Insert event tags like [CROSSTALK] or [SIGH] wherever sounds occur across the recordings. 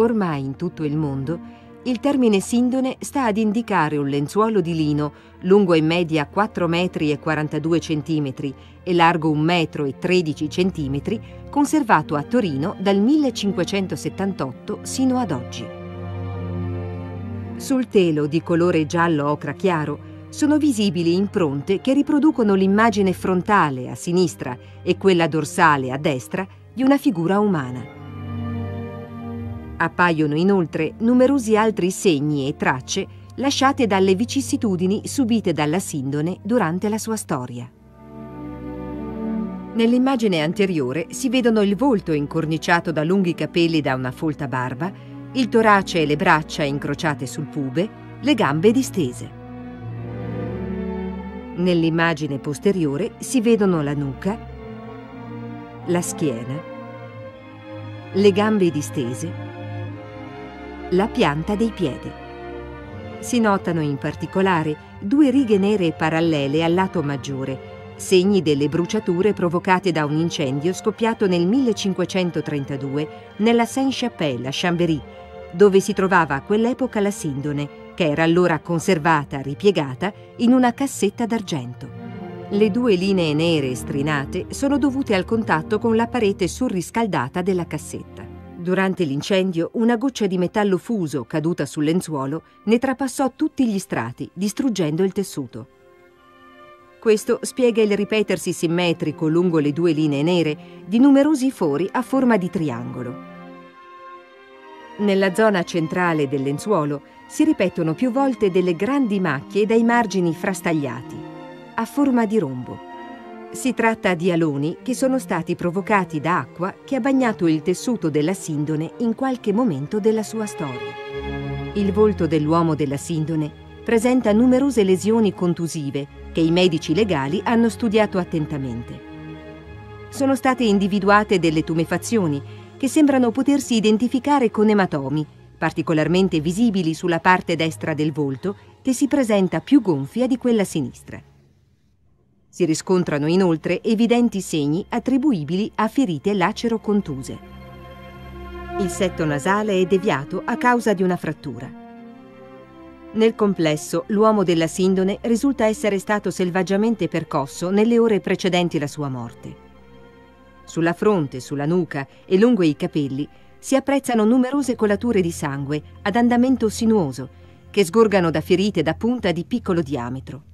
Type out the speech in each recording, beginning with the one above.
Ormai in tutto il mondo il termine sindone sta ad indicare un lenzuolo di lino lungo in media 4 metri e 42 centimetri e largo 1 metro e 13 centimetri, conservato a Torino dal 1578 sino ad oggi. Sul telo di colore giallo ocra chiaro sono visibili impronte che riproducono l'immagine frontale a sinistra e quella dorsale a destra di una figura umana. Appaiono inoltre numerosi altri segni e tracce lasciate dalle vicissitudini subite dalla Sindone durante la sua storia. Nell'immagine anteriore si vedono il volto incorniciato da lunghi capelli da una folta barba, il torace e le braccia incrociate sul pube, le gambe distese. Nell'immagine posteriore si vedono la nuca, la schiena, le gambe distese la pianta dei piedi. Si notano in particolare due righe nere parallele al lato maggiore, segni delle bruciature provocate da un incendio scoppiato nel 1532 nella Sainte-Chapelle a Chambéry, dove si trovava a quell'epoca la sindone, che era allora conservata, ripiegata, in una cassetta d'argento. Le due linee nere strinate sono dovute al contatto con la parete surriscaldata della cassetta. Durante l'incendio, una goccia di metallo fuso caduta sul lenzuolo ne trapassò tutti gli strati, distruggendo il tessuto. Questo spiega il ripetersi simmetrico lungo le due linee nere di numerosi fori a forma di triangolo. Nella zona centrale del lenzuolo si ripetono più volte delle grandi macchie dai margini frastagliati, a forma di rombo. Si tratta di aloni che sono stati provocati da acqua che ha bagnato il tessuto della Sindone in qualche momento della sua storia. Il volto dell'uomo della Sindone presenta numerose lesioni contusive che i medici legali hanno studiato attentamente. Sono state individuate delle tumefazioni che sembrano potersi identificare con ematomi, particolarmente visibili sulla parte destra del volto che si presenta più gonfia di quella sinistra. Si riscontrano inoltre evidenti segni attribuibili a ferite lacero-contuse. Il setto nasale è deviato a causa di una frattura. Nel complesso, l'uomo della Sindone risulta essere stato selvaggiamente percosso nelle ore precedenti la sua morte. Sulla fronte, sulla nuca e lungo i capelli si apprezzano numerose colature di sangue ad andamento sinuoso che sgorgano da ferite da punta di piccolo diametro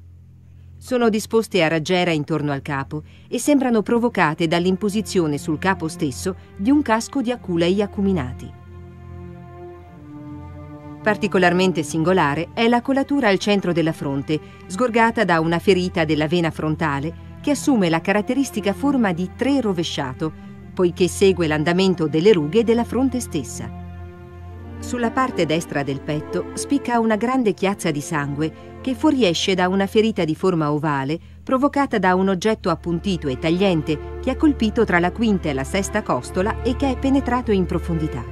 sono disposte a raggiera intorno al capo e sembrano provocate dall'imposizione sul capo stesso di un casco di aculei acuminati. Particolarmente singolare è la colatura al centro della fronte, sgorgata da una ferita della vena frontale che assume la caratteristica forma di tre rovesciato, poiché segue l'andamento delle rughe della fronte stessa. Sulla parte destra del petto spicca una grande chiazza di sangue che fuoriesce da una ferita di forma ovale provocata da un oggetto appuntito e tagliente che ha colpito tra la quinta e la sesta costola e che è penetrato in profondità.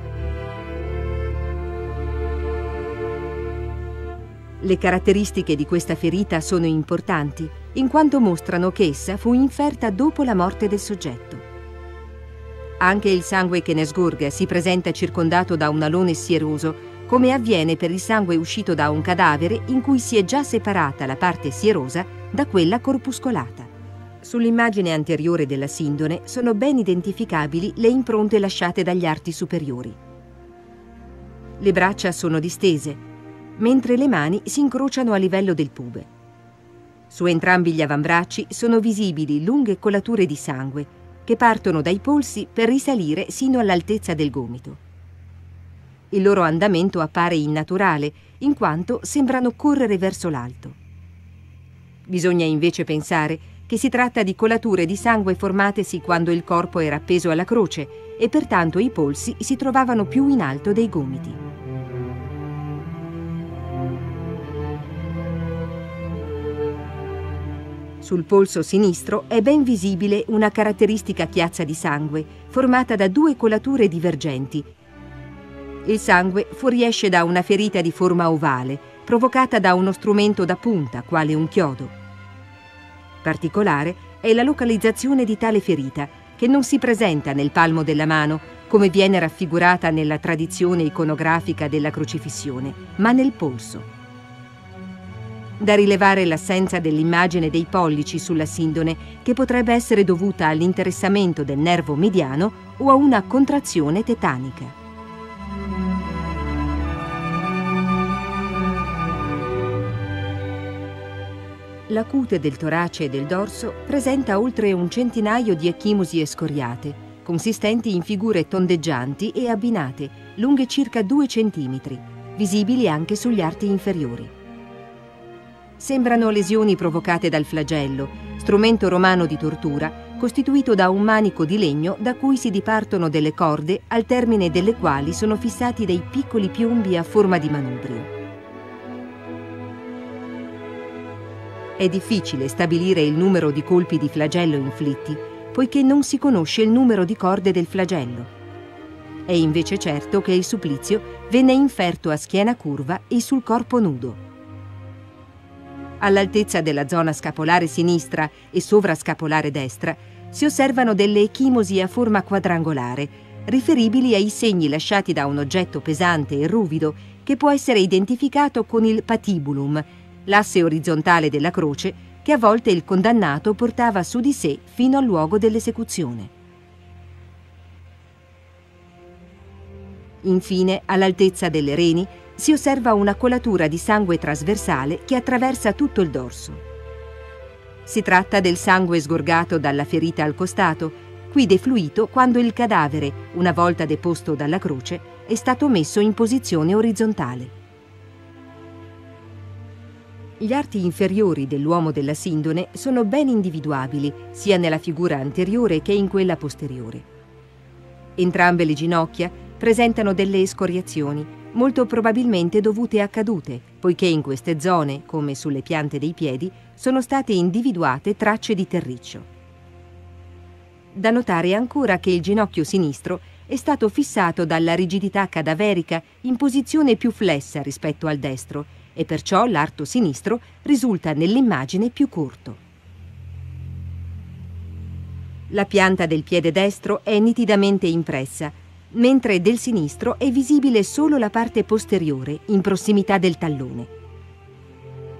Le caratteristiche di questa ferita sono importanti in quanto mostrano che essa fu inferta dopo la morte del soggetto. Anche il sangue che ne sgorga si presenta circondato da un alone sieroso, come avviene per il sangue uscito da un cadavere in cui si è già separata la parte sierosa da quella corpuscolata. Sull'immagine anteriore della sindone sono ben identificabili le impronte lasciate dagli arti superiori. Le braccia sono distese, mentre le mani si incrociano a livello del pube. Su entrambi gli avambracci sono visibili lunghe colature di sangue che partono dai polsi per risalire sino all'altezza del gomito. Il loro andamento appare innaturale, in quanto sembrano correre verso l'alto. Bisogna invece pensare che si tratta di colature di sangue formatesi quando il corpo era appeso alla croce e pertanto i polsi si trovavano più in alto dei gomiti. Sul polso sinistro è ben visibile una caratteristica chiazza di sangue, formata da due colature divergenti. Il sangue fuoriesce da una ferita di forma ovale, provocata da uno strumento da punta, quale un chiodo. Particolare è la localizzazione di tale ferita, che non si presenta nel palmo della mano, come viene raffigurata nella tradizione iconografica della crocifissione, ma nel polso da rilevare l'assenza dell'immagine dei pollici sulla sindone, che potrebbe essere dovuta all'interessamento del nervo mediano o a una contrazione tetanica. La cute del torace e del dorso presenta oltre un centinaio di ecchimosi escoriate, consistenti in figure tondeggianti e abbinate, lunghe circa 2 cm, visibili anche sugli arti inferiori sembrano lesioni provocate dal flagello, strumento romano di tortura costituito da un manico di legno da cui si dipartono delle corde al termine delle quali sono fissati dei piccoli piombi a forma di manubrio. È difficile stabilire il numero di colpi di flagello inflitti, poiché non si conosce il numero di corde del flagello. È invece certo che il supplizio venne inferto a schiena curva e sul corpo nudo. All'altezza della zona scapolare sinistra e sovrascapolare destra si osservano delle echimosi a forma quadrangolare, riferibili ai segni lasciati da un oggetto pesante e ruvido che può essere identificato con il patibulum, l'asse orizzontale della croce che a volte il condannato portava su di sé fino al luogo dell'esecuzione. Infine, all'altezza delle reni, si osserva una colatura di sangue trasversale che attraversa tutto il dorso. Si tratta del sangue sgorgato dalla ferita al costato, qui defluito quando il cadavere, una volta deposto dalla croce, è stato messo in posizione orizzontale. Gli arti inferiori dell'uomo della Sindone sono ben individuabili, sia nella figura anteriore che in quella posteriore. Entrambe le ginocchia presentano delle escoriazioni, molto probabilmente dovute a cadute, poiché in queste zone, come sulle piante dei piedi, sono state individuate tracce di terriccio. Da notare ancora che il ginocchio sinistro è stato fissato dalla rigidità cadaverica in posizione più flessa rispetto al destro e perciò l'arto sinistro risulta nell'immagine più corto. La pianta del piede destro è nitidamente impressa mentre del sinistro è visibile solo la parte posteriore, in prossimità del tallone.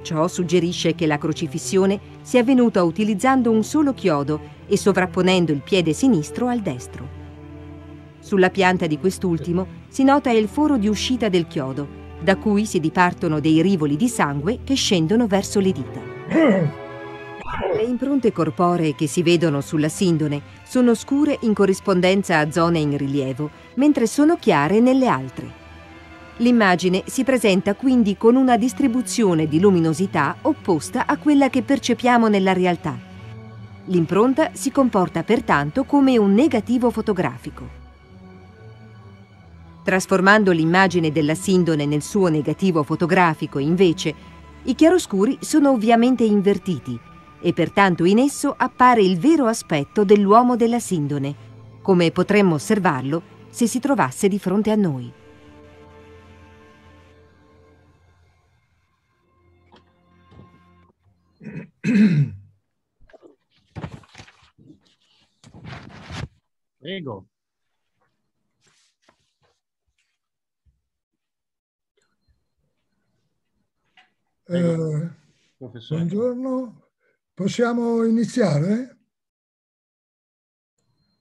Ciò suggerisce che la crocifissione sia avvenuta utilizzando un solo chiodo e sovrapponendo il piede sinistro al destro. Sulla pianta di quest'ultimo si nota il foro di uscita del chiodo, da cui si dipartono dei rivoli di sangue che scendono verso le dita. [CLEARS THROAT] Le impronte corporee che si vedono sulla sindone sono scure in corrispondenza a zone in rilievo, mentre sono chiare nelle altre. L'immagine si presenta quindi con una distribuzione di luminosità opposta a quella che percepiamo nella realtà. L'impronta si comporta pertanto come un negativo fotografico. Trasformando l'immagine della sindone nel suo negativo fotografico, invece, i chiaroscuri sono ovviamente invertiti e pertanto in esso appare il vero aspetto dell'uomo della Sindone, come potremmo osservarlo se si trovasse di fronte a noi. Prego. [CLEARS THROAT] Prego. Eh, Buongiorno, Possiamo iniziare?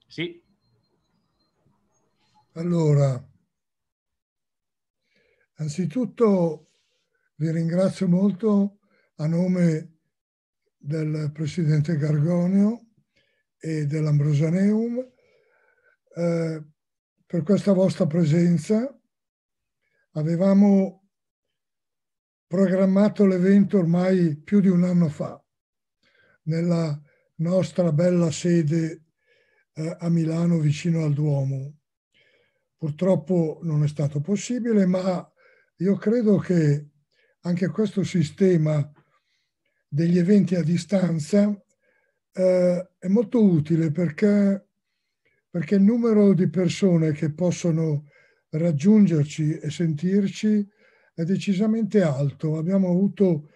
Sì. Allora, anzitutto vi ringrazio molto a nome del Presidente Gargonio e dell'Ambrosaneum eh, per questa vostra presenza. Avevamo programmato l'evento ormai più di un anno fa nella nostra bella sede eh, a Milano vicino al Duomo. Purtroppo non è stato possibile, ma io credo che anche questo sistema degli eventi a distanza eh, è molto utile perché, perché, il numero di persone che possono raggiungerci e sentirci è decisamente alto. Abbiamo avuto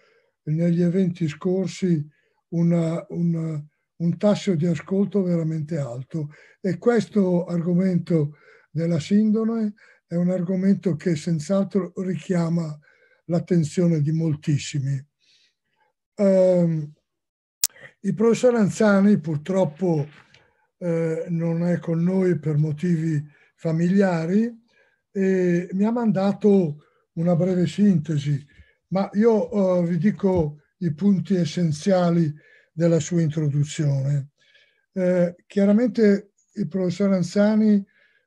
negli eventi scorsi una, una, un tasso di ascolto veramente alto. E questo argomento della sindone è un argomento che senz'altro richiama l'attenzione di moltissimi. Eh, il professor Anzani purtroppo eh, non è con noi per motivi familiari e mi ha mandato una breve sintesi, ma io eh, vi dico i punti essenziali della sua introduzione. Eh, chiaramente il professor Anzani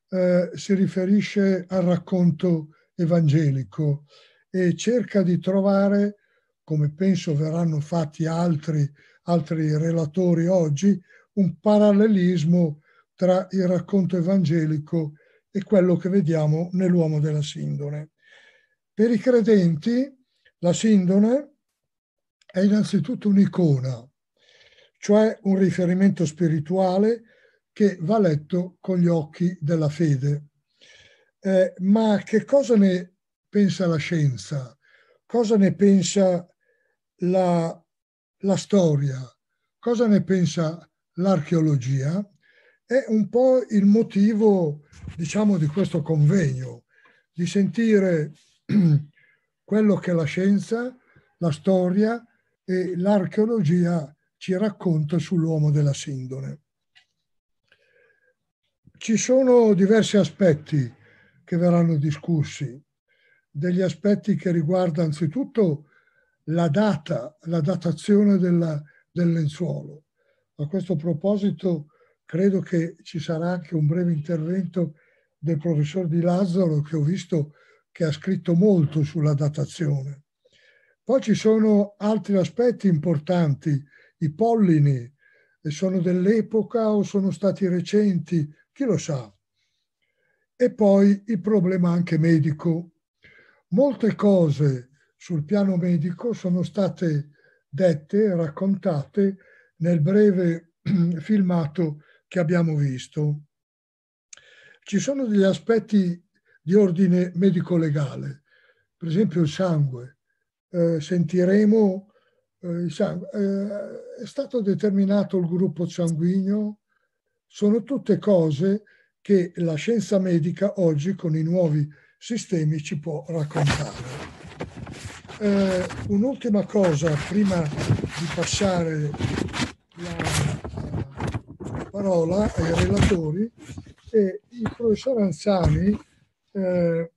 eh, si riferisce al racconto evangelico e cerca di trovare, come penso verranno fatti altri, altri relatori oggi, un parallelismo tra il racconto evangelico e quello che vediamo nell'uomo della Sindone. Per i credenti, la Sindone è innanzitutto un'icona, cioè un riferimento spirituale che va letto con gli occhi della fede. Eh, ma che cosa ne pensa la scienza? Cosa ne pensa la, la storia? Cosa ne pensa l'archeologia? È un po' il motivo, diciamo, di questo convegno, di sentire [CLEARS THROAT] quello che la scienza, la storia, e l'archeologia ci racconta sull'uomo della Sindone. Ci sono diversi aspetti che verranno discussi, degli aspetti che riguardano anzitutto la data, la datazione della, del lenzuolo. A questo proposito credo che ci sarà anche un breve intervento del professor Di Lazzaro che ho visto che ha scritto molto sulla datazione poi ci sono altri aspetti importanti, i pollini, eh, sono dell'epoca o sono stati recenti, chi lo sa. E poi il problema anche medico. Molte cose sul piano medico sono state dette, raccontate nel breve [CLEARS THROAT] filmato che abbiamo visto. Ci sono degli aspetti di ordine medico-legale, per esempio il sangue eh, sentiremo, eh, eh, è stato determinato il gruppo sanguigno, sono tutte cose che la scienza medica oggi con i nuovi sistemi ci può raccontare. Eh, un'ultima cosa prima di passare la parola ai relatori. E il professor Anzani eh,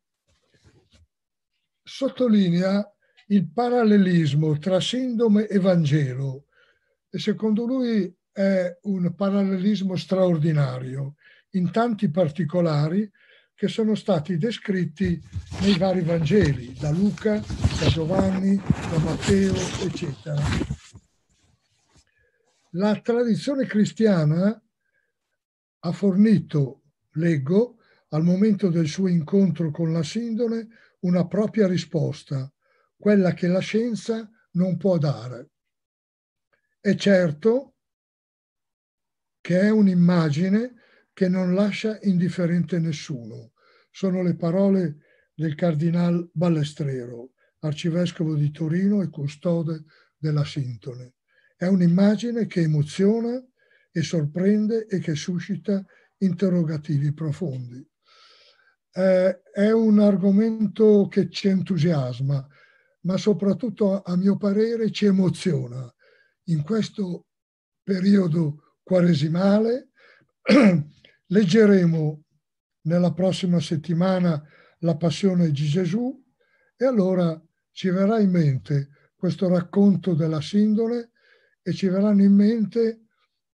sottolinea il parallelismo tra sindrome e Vangelo. E secondo lui è un parallelismo straordinario in tanti particolari che sono stati descritti nei vari Vangeli, da Luca, da Giovanni, da Matteo, eccetera. La tradizione cristiana ha fornito, leggo, al momento del suo incontro con la sindone, una propria risposta, quella che la scienza non può dare. È certo che è un'immagine che non lascia indifferente nessuno. Sono le parole del cardinal Ballestrero, arcivescovo di Torino e custode della Sintone. È un'immagine che emoziona e sorprende e che suscita interrogativi profondi. Eh, è un argomento che ci entusiasma, ma soprattutto a mio parere ci emoziona in questo periodo quaresimale. [CLEARS THROAT] Leggeremo nella prossima settimana la passione di Gesù e allora ci verrà in mente questo racconto della sindone e ci verranno in mente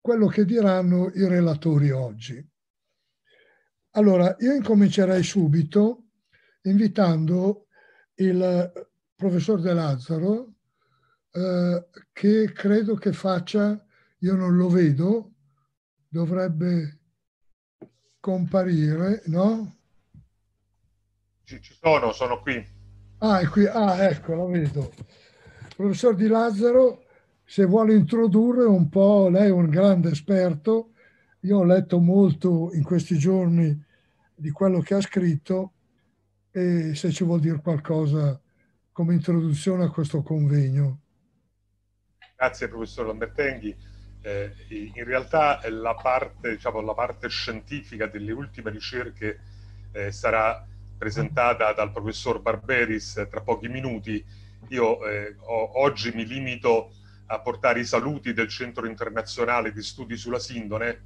quello che diranno i relatori oggi. Allora, io incomincerei subito invitando il professor De Lazzaro, eh, che credo che faccia, io non lo vedo, dovrebbe comparire, no? Ci, ci sono, sono qui. Ah, è qui, ah, ecco, lo vedo. Professor Di Lazzaro, se vuole introdurre un po', lei è un grande esperto, io ho letto molto in questi giorni di quello che ha scritto e se ci vuol dire qualcosa come introduzione a questo convegno. Grazie professor Lambertenghi. Eh, in realtà eh, la parte, diciamo, la parte, scientifica delle ultime ricerche eh, sarà presentata dal professor Barberis eh, tra pochi minuti. Io eh, ho, oggi mi limito a portare i saluti del Centro Internazionale di Studi sulla Sindone,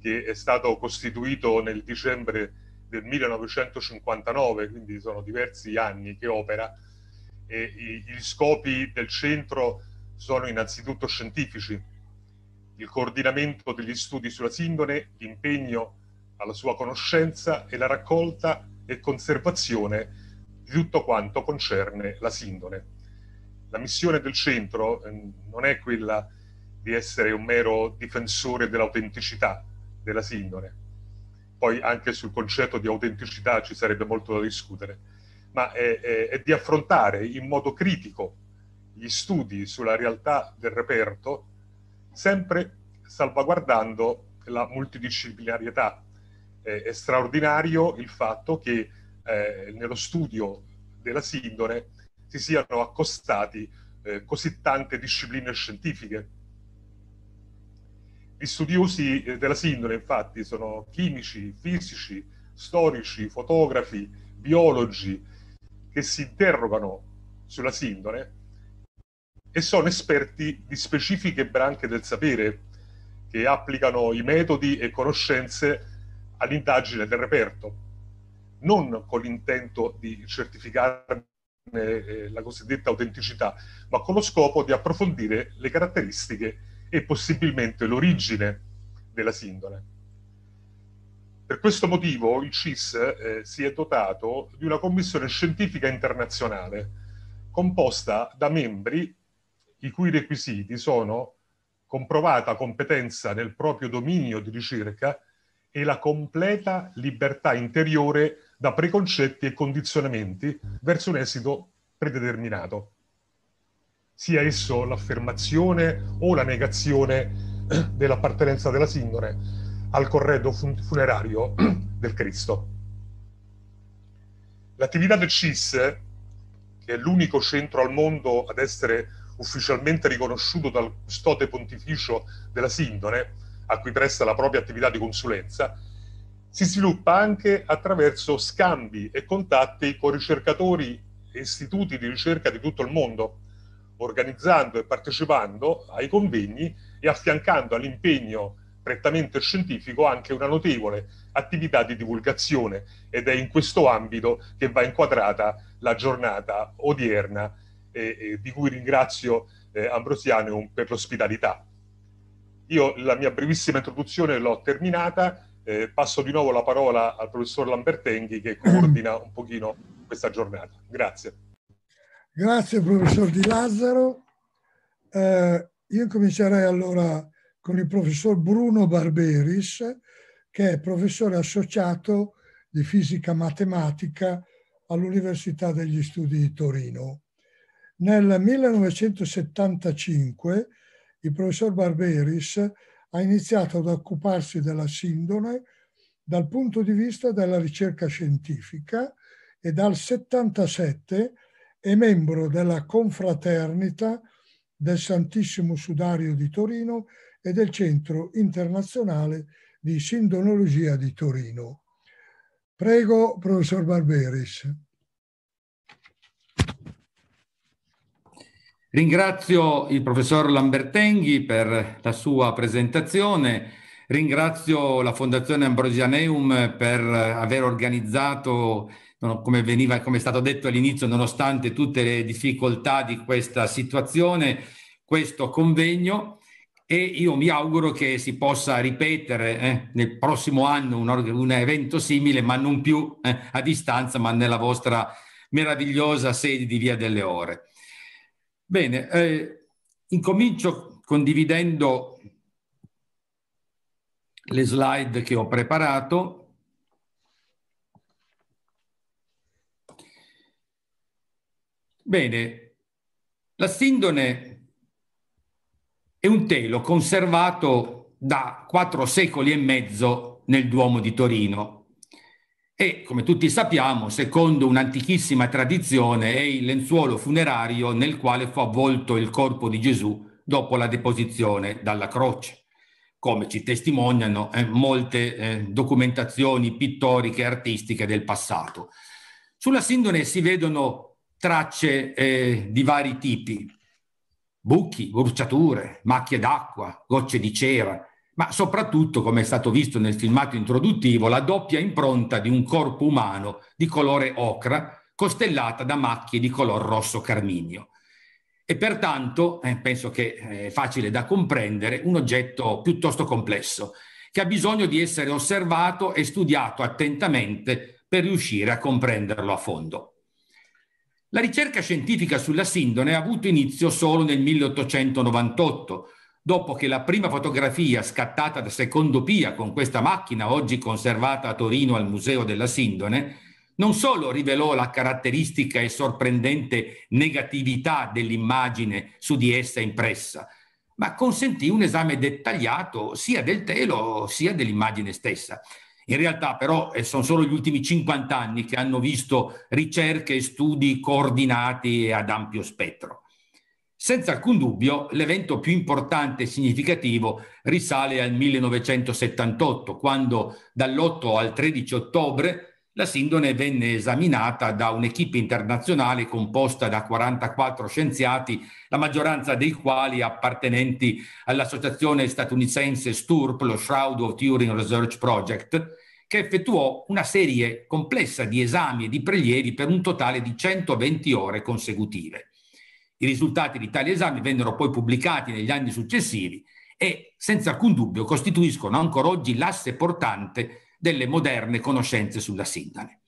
che è stato costituito nel dicembre del 1959, quindi sono diversi anni che opera, e gli scopi del centro sono innanzitutto scientifici, il coordinamento degli studi sulla sindone, l'impegno alla sua conoscenza e la raccolta e conservazione di tutto quanto concerne la sindone. La missione del centro ehm, non è quella di essere un mero difensore dell'autenticità della sindone, poi anche sul concetto di autenticità ci sarebbe molto da discutere, ma è, è, è di affrontare in modo critico gli studi sulla realtà del reperto, sempre salvaguardando la multidisciplinarietà. Eh, è straordinario il fatto che eh, nello studio della sindone si siano accostati eh, così tante discipline scientifiche. Gli studiosi eh, della sindone, infatti, sono chimici, fisici, storici, fotografi, biologi, che si interrogano sulla sindone e sono esperti di specifiche branche del sapere che applicano i metodi e conoscenze all'indagine del reperto, non con l'intento di certificarne eh, la cosiddetta autenticità, ma con lo scopo di approfondire le caratteristiche e possibilmente l'origine della sindone per questo motivo il CIS eh, si è dotato di una commissione scientifica internazionale composta da membri i cui requisiti sono comprovata competenza nel proprio dominio di ricerca e la completa libertà interiore da preconcetti e condizionamenti verso un esito predeterminato, sia esso l'affermazione o la negazione eh, dell'appartenenza della sindone al corredo funerario [CLEARS THROAT] del Cristo. L'attività del CIS, che è l'unico centro al mondo ad essere ufficialmente riconosciuto dal custode pontificio della Sindone, a cui presta la propria attività di consulenza, si sviluppa anche attraverso scambi e contatti con ricercatori e istituti di ricerca di tutto il mondo, organizzando e partecipando ai convegni e affiancando all'impegno prettamente scientifico anche una notevole attività di divulgazione ed è in questo ambito che va inquadrata la giornata odierna eh, eh, di cui ringrazio eh, Ambrosiano per l'ospitalità. Io la mia brevissima introduzione l'ho terminata, eh, passo di nuovo la parola al professor Lambertenghi che coordina un pochino questa giornata. Grazie. Grazie professor Di Lazzaro. Eh, io comincerei allora con il professor Bruno Barberis, che è professore associato di fisica matematica all'Università degli Studi di Torino. Nel 1975 il professor Barberis ha iniziato ad occuparsi della sindone dal punto di vista della ricerca scientifica e dal 77 è membro della confraternita del Santissimo Sudario di Torino e del Centro Internazionale di Sindonologia di Torino. Prego, professor Barberis. Ringrazio il professor Lambertenghi per la sua presentazione, ringrazio la Fondazione Ambrosianeum per aver organizzato, come, veniva, come è stato detto all'inizio, nonostante tutte le difficoltà di questa situazione, questo convegno e io mi auguro che si possa ripetere eh, nel prossimo anno un, un, evento simile, ma non più eh, a distanza, ma nella vostra meravigliosa sede di Via delle Ore. Bene, eh, incomincio condividendo le slide che ho preparato. Bene, la sindone è un telo conservato da quattro secoli e mezzo nel Duomo di Torino. E come tutti sappiamo, secondo un'antichissima tradizione, è il lenzuolo funerario nel quale fu avvolto il corpo di Gesù dopo la deposizione dalla croce come ci testimoniano eh, molte eh, documentazioni pittoriche e artistiche del passato. Sulla Sindone si vedono tracce eh, di vari tipi buchi, bruciature, macchie d'acqua, gocce di cera, ma soprattutto, come è stato visto nel filmato introduttivo, la doppia impronta di un corpo umano di colore ocra costellata da macchie di color rosso carminio. E pertanto, eh, penso che eh, è facile da comprendere, un oggetto piuttosto complesso, che ha bisogno di essere osservato e studiato attentamente per riuscire a comprenderlo a fondo. La ricerca scientifica sulla sindone ha avuto inizio solo nel 1898, dopo che la prima fotografia scattata da Secondo Pia con questa macchina, oggi conservata a Torino al Museo della Sindone, non solo rivelò la caratteristica e sorprendente negatività dell'immagine su di essa impressa, ma consentì un esame dettagliato sia del telo sia dell'immagine stessa. In realtà però eh, sono solo gli ultimi 50 anni che hanno visto ricerche e studi coordinati ad ampio spettro. Senza alcun dubbio, l'evento più importante e significativo risale al 1978, quando dall'8 al 13 ottobre la sindone venne esaminata da un'equipe internazionale composta da 44 scienziati, la maggioranza dei quali appartenenti all'associazione statunitense STURP, lo Shroud of Turing Research Project, che effettuò una serie complessa di esami e di prelievi per un totale di 120 ore consecutive. I risultati di tali esami vennero poi pubblicati negli anni successivi e senza alcun dubbio costituiscono ancora oggi l'asse portante delle moderne conoscenze sulla sindane.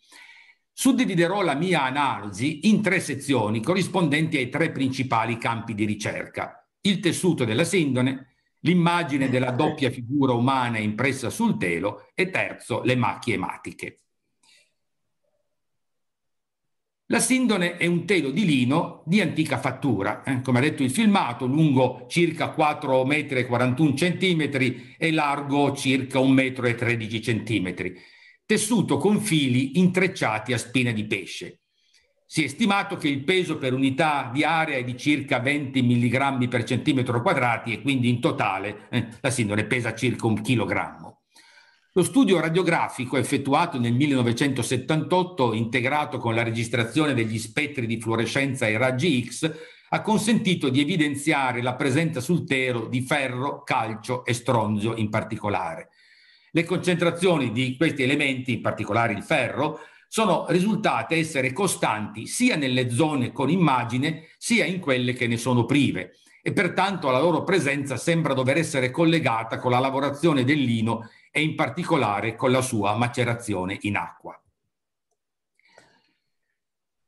Suddividerò la mia analisi in tre sezioni corrispondenti ai tre principali campi di ricerca, il tessuto della sindone, l'immagine della doppia figura umana impressa sul telo e terzo, le macchie ematiche. La sindone è un telo di lino di antica fattura, eh, come ha detto il filmato, lungo circa 4,41 m e largo circa 1,13 m. tessuto con fili intrecciati a spina di pesce. Si è stimato che il peso per unità di area è di circa 20 mg per centimetro quadrati e quindi in totale eh, la sindone pesa circa un chilogrammo. Lo studio radiografico effettuato nel 1978, integrato con la registrazione degli spettri di fluorescenza e raggi X, ha consentito di evidenziare la presenza sul tero di ferro, calcio e stronzio in particolare. Le concentrazioni di questi elementi, in particolare il ferro, sono risultate essere costanti sia nelle zone con immagine sia in quelle che ne sono prive e pertanto la loro presenza sembra dover essere collegata con la lavorazione del lino e in particolare con la sua macerazione in acqua.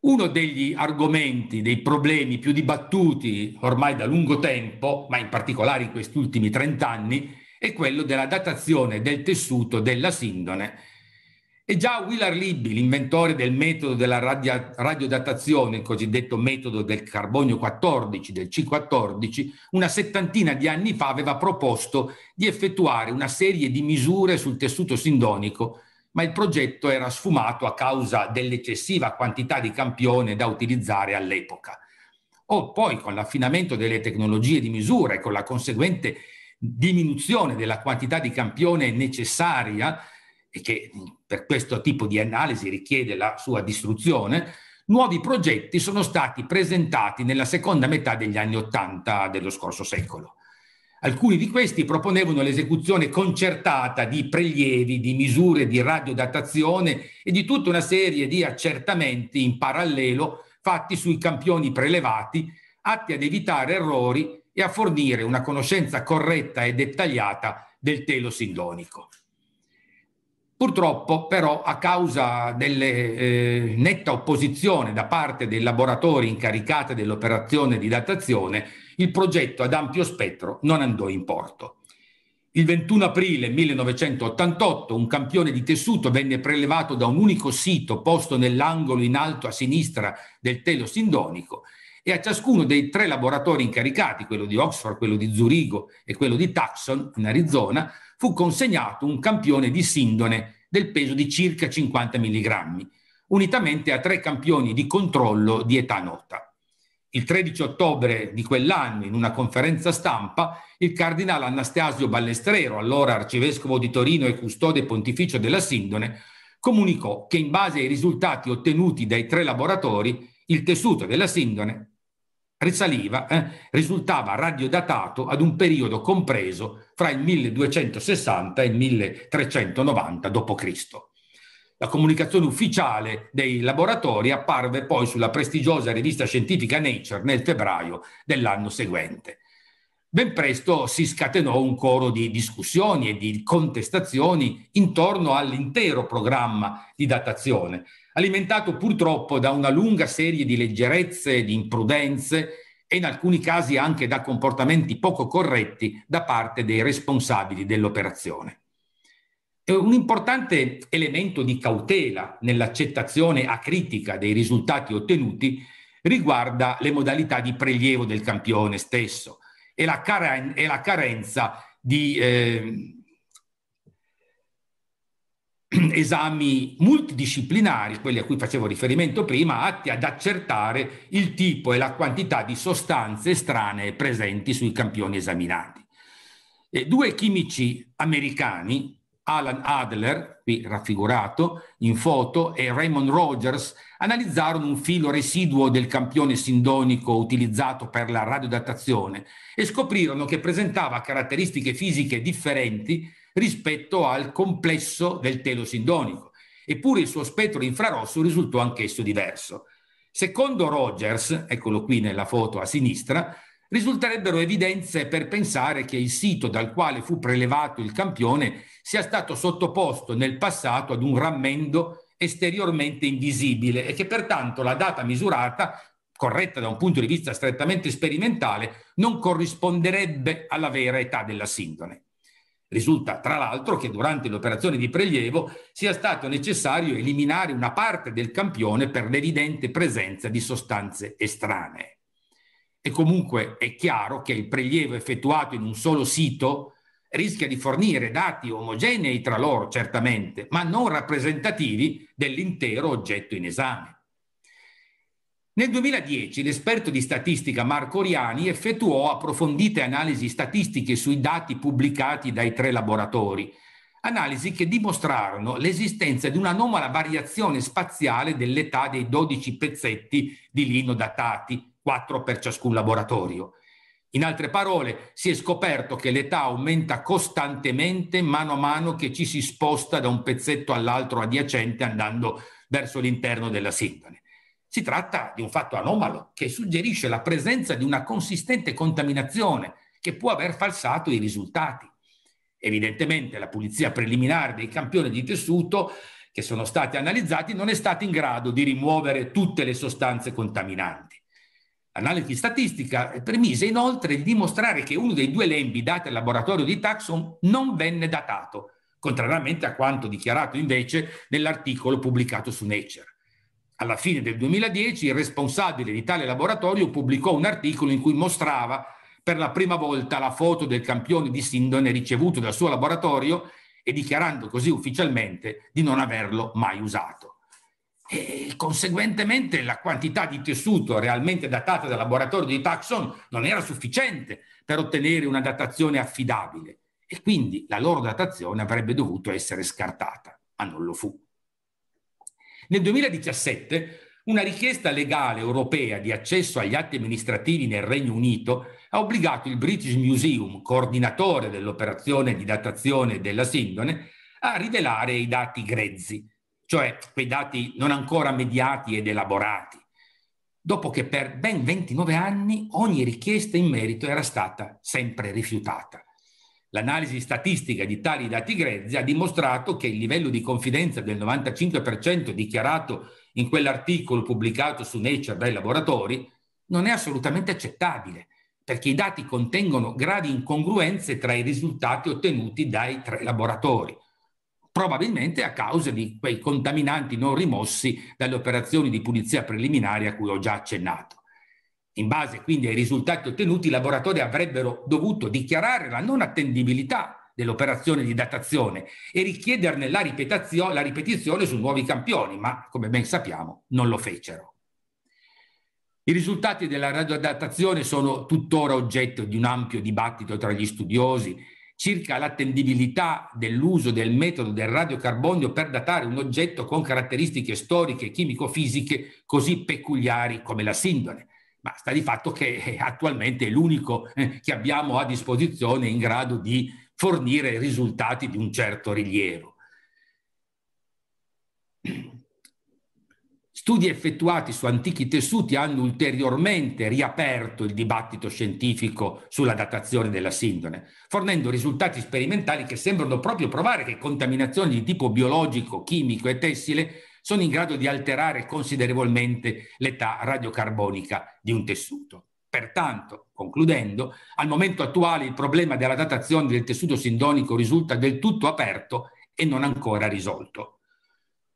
Uno degli argomenti, dei problemi più dibattuti ormai da lungo tempo, ma in particolare in questi ultimi trent'anni, è quello della datazione del tessuto della sindone e già Willard Libby, l'inventore del metodo della radio, radiodatazione, il cosiddetto metodo del carbonio 14, del C14, una settantina di anni fa aveva proposto di effettuare una serie di misure sul tessuto sindonico, ma il progetto era sfumato a causa dell'eccessiva quantità di campione da utilizzare all'epoca. O poi con l'affinamento delle tecnologie di misura e con la conseguente diminuzione della quantità di campione necessaria, e che mm, per questo tipo di analisi richiede la sua distruzione, nuovi progetti sono stati presentati nella seconda metà degli anni Ottanta dello scorso secolo. Alcuni di questi proponevano l'esecuzione concertata di prelievi, di misure di radiodatazione e di tutta una serie di accertamenti in parallelo fatti sui campioni prelevati, atti ad evitare errori e a fornire una conoscenza corretta e dettagliata del telo sindonico. Purtroppo però a causa della eh, netta opposizione da parte dei laboratori incaricati dell'operazione di datazione, il progetto ad ampio spettro non andò in porto. Il 21 aprile 1988 un campione di tessuto venne prelevato da un unico sito posto nell'angolo in alto a sinistra del telo sindonico e a ciascuno dei tre laboratori incaricati, quello di Oxford, quello di Zurigo e quello di Tucson in Arizona, fu consegnato un campione di sindone del peso di circa 50 mg, unitamente a tre campioni di controllo di età nota. Il 13 ottobre di quell'anno, in una conferenza stampa, il cardinale Anastasio Ballestrero, allora arcivescovo di Torino e custode pontificio della Sindone, comunicò che in base ai risultati ottenuti dai tre laboratori, il tessuto della Sindone risaliva, eh, risultava radiodatato ad un periodo compreso fra il 1260 e il 1390 d.C. La comunicazione ufficiale dei laboratori apparve poi sulla prestigiosa rivista scientifica Nature nel febbraio dell'anno seguente. Ben presto si scatenò un coro di discussioni e di contestazioni intorno all'intero programma di datazione, alimentato purtroppo da una lunga serie di leggerezze, di imprudenze e in alcuni casi anche da comportamenti poco corretti da parte dei responsabili dell'operazione. Eh, un importante elemento di cautela nell'accettazione acritica dei risultati ottenuti riguarda le modalità di prelievo del campione stesso e la, carenza di, eh, [CLEARS THROAT] esami multidisciplinari, quelli a cui facevo riferimento prima, atti ad accertare il tipo e la quantità di sostanze strane presenti sui campioni esaminati. E due chimici americani, Alan Adler, qui raffigurato in foto, e Raymond Rogers, analizzarono un filo residuo del campione sindonico utilizzato per la radiodatazione e scoprirono che presentava caratteristiche fisiche differenti rispetto al complesso del telo sindonico, eppure il suo spettro infrarosso risultò anch'esso diverso. Secondo Rogers, eccolo qui nella foto a sinistra, risulterebbero evidenze per pensare che il sito dal quale fu prelevato il campione sia stato sottoposto nel passato ad un rammendo esteriormente invisibile e che pertanto la data misurata, corretta da un punto di vista strettamente sperimentale, non corrisponderebbe alla vera età della sindone. Risulta tra l'altro che durante l'operazione di prelievo sia stato necessario eliminare una parte del campione per l'evidente presenza di sostanze estranee. E comunque è chiaro che il prelievo effettuato in un solo sito rischia di fornire dati omogenei tra loro, certamente, ma non rappresentativi dell'intero oggetto in esame. Nel 2010 l'esperto di statistica Marco Oriani effettuò approfondite analisi statistiche sui dati pubblicati dai tre laboratori, analisi che dimostrarono l'esistenza di un'anomala variazione spaziale dell'età dei 12 pezzetti di lino datati, 4 per ciascun laboratorio. In altre parole, si è scoperto che l'età aumenta costantemente mano a mano che ci si sposta da un pezzetto all'altro adiacente andando verso l'interno della sindone. Si tratta di un fatto anomalo che suggerisce la presenza di una consistente contaminazione che può aver falsato i risultati. Evidentemente la pulizia preliminare dei campioni di tessuto che sono stati analizzati non è stata in grado di rimuovere tutte le sostanze contaminanti. L'analisi statistica permise inoltre di dimostrare che uno dei due lembi dati al laboratorio di Taxon non venne datato, contrariamente a quanto dichiarato invece nell'articolo pubblicato su Nature alla fine del 2010 il responsabile di tale laboratorio pubblicò un articolo in cui mostrava per la prima volta la foto del campione di sindone ricevuto dal suo laboratorio e dichiarando così ufficialmente di non averlo mai usato. E conseguentemente la quantità di tessuto realmente datata dal laboratorio di Taxon non era sufficiente per ottenere una datazione affidabile e quindi la loro datazione avrebbe dovuto essere scartata, ma non lo fu. Nel 2017 una richiesta legale europea di accesso agli atti amministrativi nel Regno Unito ha obbligato il British Museum, coordinatore dell'operazione di datazione della Sindone, a rivelare i dati grezzi, cioè quei dati non ancora mediati ed elaborati, dopo che per ben 29 anni ogni richiesta in merito era stata sempre rifiutata. L'analisi statistica di tali dati grezzi ha dimostrato che il livello di confidenza del 95% dichiarato in quell'articolo pubblicato su Nature dai laboratori non è assolutamente accettabile, perché i dati contengono gravi incongruenze tra i risultati ottenuti dai tre laboratori, probabilmente a causa di quei contaminanti non rimossi dalle operazioni di pulizia preliminari a cui ho già accennato. In base quindi ai risultati ottenuti, i laboratori avrebbero dovuto dichiarare la non attendibilità dell'operazione di datazione e richiederne la, ripetizio- la ripetizione su nuovi campioni, ma come ben sappiamo non lo fecero. I risultati della radiodatazione sono tuttora oggetto di un ampio dibattito tra gli studiosi circa l'attendibilità dell'uso del metodo del radiocarbonio per datare un oggetto con caratteristiche storiche e chimico-fisiche così peculiari come la sindone ma sta di fatto che eh, attualmente è l'unico eh, che abbiamo a disposizione in grado di fornire risultati di un certo rilievo. Studi effettuati su antichi tessuti hanno ulteriormente riaperto il dibattito scientifico sulla datazione della sindone, fornendo risultati sperimentali che sembrano proprio provare che contaminazioni di tipo biologico, chimico e tessile sono in grado di alterare considerevolmente l'età radiocarbonica di un tessuto. Pertanto, concludendo, al momento attuale il problema della datazione del tessuto sindonico risulta del tutto aperto e non ancora risolto.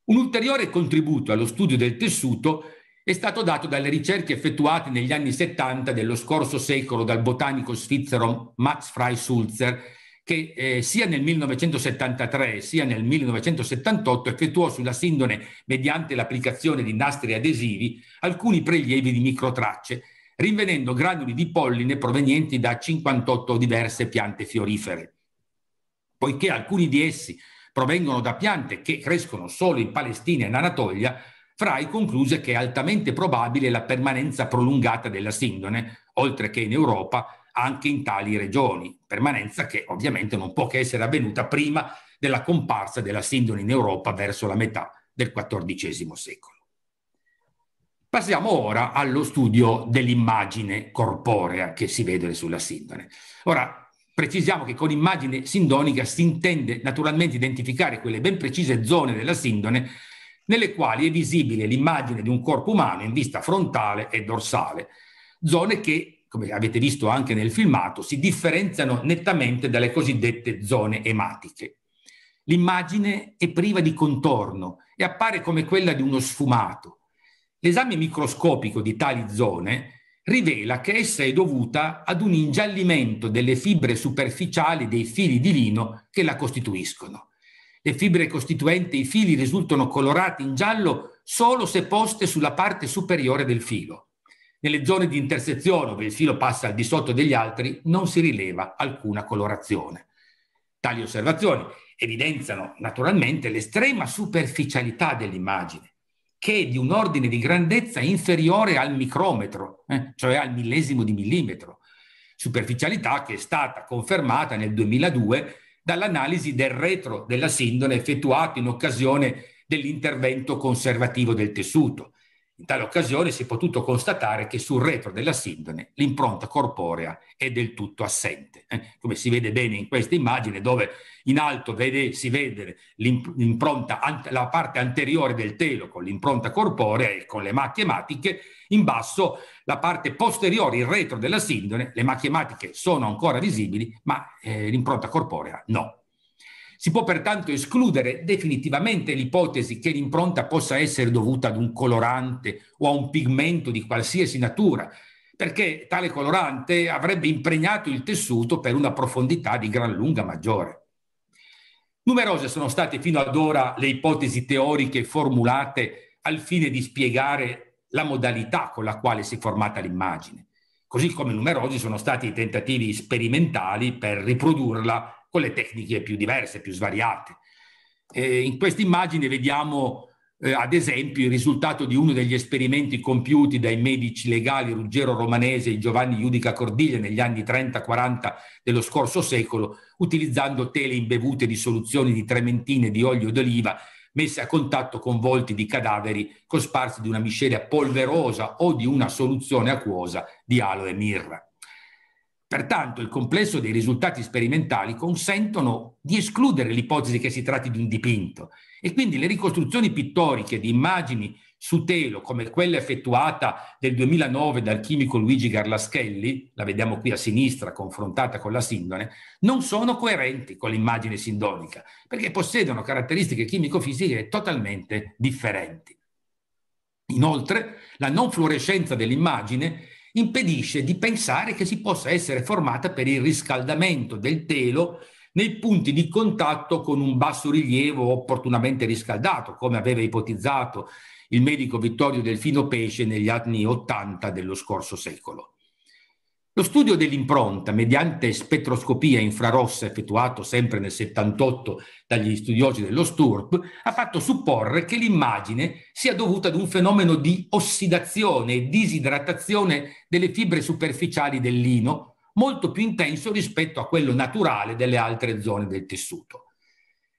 Un ulteriore contributo allo studio del tessuto è stato dato dalle ricerche effettuate negli anni 70 dello scorso secolo dal botanico svizzero Max Frey Sulzer che eh, sia nel 1973 sia nel 1978 effettuò sulla Sindone, mediante l'applicazione di nastri adesivi, alcuni prelievi di microtracce, rinvenendo granuli di polline provenienti da 58 diverse piante fiorifere. Poiché alcuni di essi provengono da piante che crescono solo in Palestina e in Anatolia, Fry concluse che è altamente probabile la permanenza prolungata della sindone, oltre che in Europa, anche in tali regioni, permanenza che ovviamente non può che essere avvenuta prima della comparsa della sindone in Europa verso la metà del XIV secolo. Passiamo ora allo studio dell'immagine corporea che si vede sulla sindone. Ora, precisiamo che con immagine sindonica si intende naturalmente identificare quelle ben precise zone della sindone nelle quali è visibile l'immagine di un corpo umano in vista frontale e dorsale, zone che come avete visto anche nel filmato, si differenziano nettamente dalle cosiddette zone ematiche. L'immagine è priva di contorno e appare come quella di uno sfumato. L'esame microscopico di tali zone rivela che essa è dovuta ad un ingiallimento delle fibre superficiali dei fili di lino che la costituiscono. Le fibre costituenti i fili risultano colorati in giallo solo se poste sulla parte superiore del filo. Nelle zone di intersezione dove il filo passa al di sotto degli altri non si rileva alcuna colorazione. Tali osservazioni evidenziano naturalmente l'estrema superficialità dell'immagine, che è di un ordine di grandezza inferiore al micrometro, eh, cioè al millesimo di millimetro, superficialità che è stata confermata nel 2002 dall'analisi del retro della sindone effettuato in occasione dell'intervento conservativo del tessuto, in tale occasione si è potuto constatare che sul retro della Sindone l'impronta corporea è del tutto assente, eh? come si vede bene in questa immagine dove in alto vede, si vede la parte anteriore del telo con l'impronta corporea e con le macchie matiche, in basso la parte posteriore, il retro della Sindone, le macchie matiche sono ancora visibili, ma eh, l'impronta corporea no. Si può pertanto escludere definitivamente l'ipotesi che l'impronta possa essere dovuta ad un colorante o a un pigmento di qualsiasi natura, perché tale colorante avrebbe impregnato il tessuto per una profondità di gran lunga maggiore. Numerose sono state fino ad ora le ipotesi teoriche formulate al fine di spiegare la modalità con la quale si è formata l'immagine, così come numerosi sono stati i tentativi sperimentali per riprodurla con le tecniche più diverse, più svariate. Eh, in questa immagine vediamo eh, ad esempio il risultato di uno degli esperimenti compiuti dai medici legali Ruggero Romanese e Giovanni Iudica Cordiglia negli anni 30-40 dello scorso secolo, utilizzando tele imbevute di soluzioni di trementine di olio d'oliva messe a contatto con volti di cadaveri cosparsi di una miscela polverosa o di una soluzione acquosa di aloe mirra. Pertanto il complesso dei risultati sperimentali consentono di escludere l'ipotesi che si tratti di un dipinto e quindi le ricostruzioni pittoriche di immagini su telo come quella effettuata nel 2009 dal chimico Luigi Garlaschelli, la vediamo qui a sinistra confrontata con la sindone, non sono coerenti con l'immagine sindonica perché possiedono caratteristiche chimico-fisiche totalmente differenti. Inoltre la non fluorescenza dell'immagine impedisce di pensare che si possa essere formata per il riscaldamento del telo nei punti di contatto con un basso rilievo opportunamente riscaldato, come aveva ipotizzato il medico Vittorio Delfino Pesce negli anni Ottanta dello scorso secolo. Lo studio dell'impronta mediante spettroscopia infrarossa effettuato sempre nel 78 dagli studiosi dello STURP ha fatto supporre che l'immagine sia dovuta ad un fenomeno di ossidazione e disidratazione delle fibre superficiali del lino, molto più intenso rispetto a quello naturale delle altre zone del tessuto.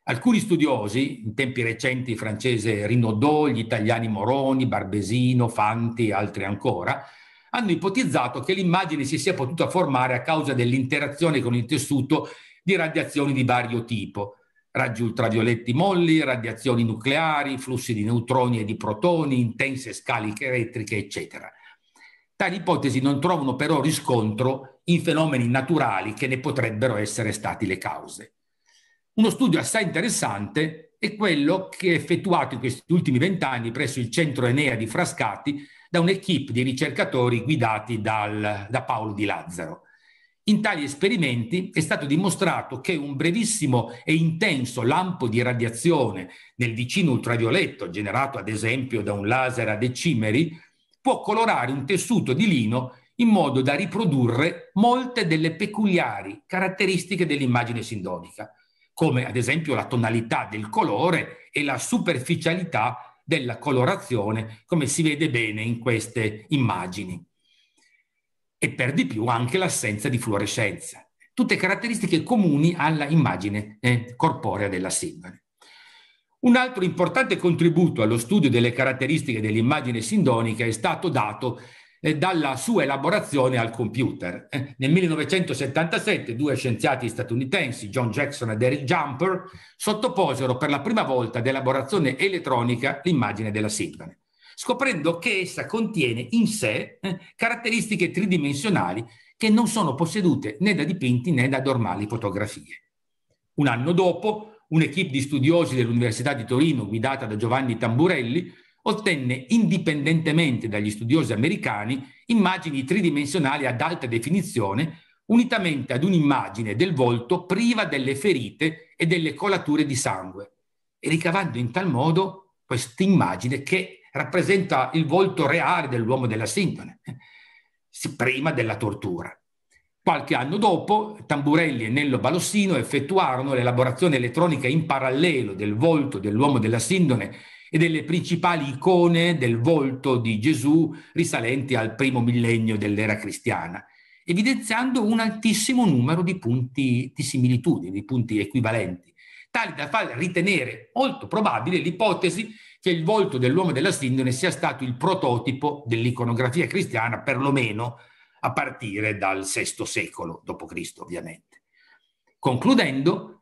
Alcuni studiosi, in tempi recenti il francese Rinodò, gli italiani Moroni, Barbesino, Fanti e altri ancora, hanno ipotizzato che l'immagine si sia potuta formare a causa dell'interazione con il tessuto di radiazioni di vario tipo, raggi ultravioletti molli, radiazioni nucleari, flussi di neutroni e di protoni, intense scaliche elettriche, eccetera. Tali ipotesi non trovano però riscontro in fenomeni naturali che ne potrebbero essere stati le cause. Uno studio assai interessante è quello che è effettuato in questi ultimi vent'anni presso il centro Enea di Frascati da un'equipe di ricercatori guidati dal, da Paolo Di Lazzaro. In tali esperimenti è stato dimostrato che un brevissimo e intenso lampo di radiazione nel vicino ultravioletto, generato ad esempio da un laser a decimeri, può colorare un tessuto di lino in modo da riprodurre molte delle peculiari caratteristiche dell'immagine sindonica, come ad esempio la tonalità del colore e la superficialità della colorazione, come si vede bene in queste immagini. E per di più anche l'assenza di fluorescenza. Tutte caratteristiche comuni alla immagine eh, corporea della sindone. Un altro importante contributo allo studio delle caratteristiche dell'immagine sindonica è stato dato dalla sua elaborazione al computer. Eh, nel 1977 due scienziati statunitensi, John Jackson e Eric Jumper, sottoposero per la prima volta ad elaborazione elettronica l'immagine della Sigdone, scoprendo che essa contiene in sé eh, caratteristiche tridimensionali che non sono possedute né da dipinti né da normali fotografie. Un anno dopo, un'equipe di studiosi dell'Università di Torino guidata da Giovanni Tamburelli ottenne indipendentemente dagli studiosi americani immagini tridimensionali ad alta definizione unitamente ad un'immagine del volto priva delle ferite e delle colature di sangue, e ricavando in tal modo quest'immagine che rappresenta il volto reale dell'uomo della Sintone, prima della tortura. Qualche anno dopo, Tamburelli e Nello Balossino effettuarono l'elaborazione elettronica in parallelo del volto dell'uomo della Sindone e delle principali icone del volto di Gesù risalenti al primo millennio dell'era cristiana, evidenziando un altissimo numero di punti di similitudine, di punti equivalenti, tali da far ritenere molto probabile l'ipotesi che il volto dell'uomo della Sindone sia stato il prototipo dell'iconografia cristiana, perlomeno a partire dal VI secolo d.C., ovviamente. Concludendo,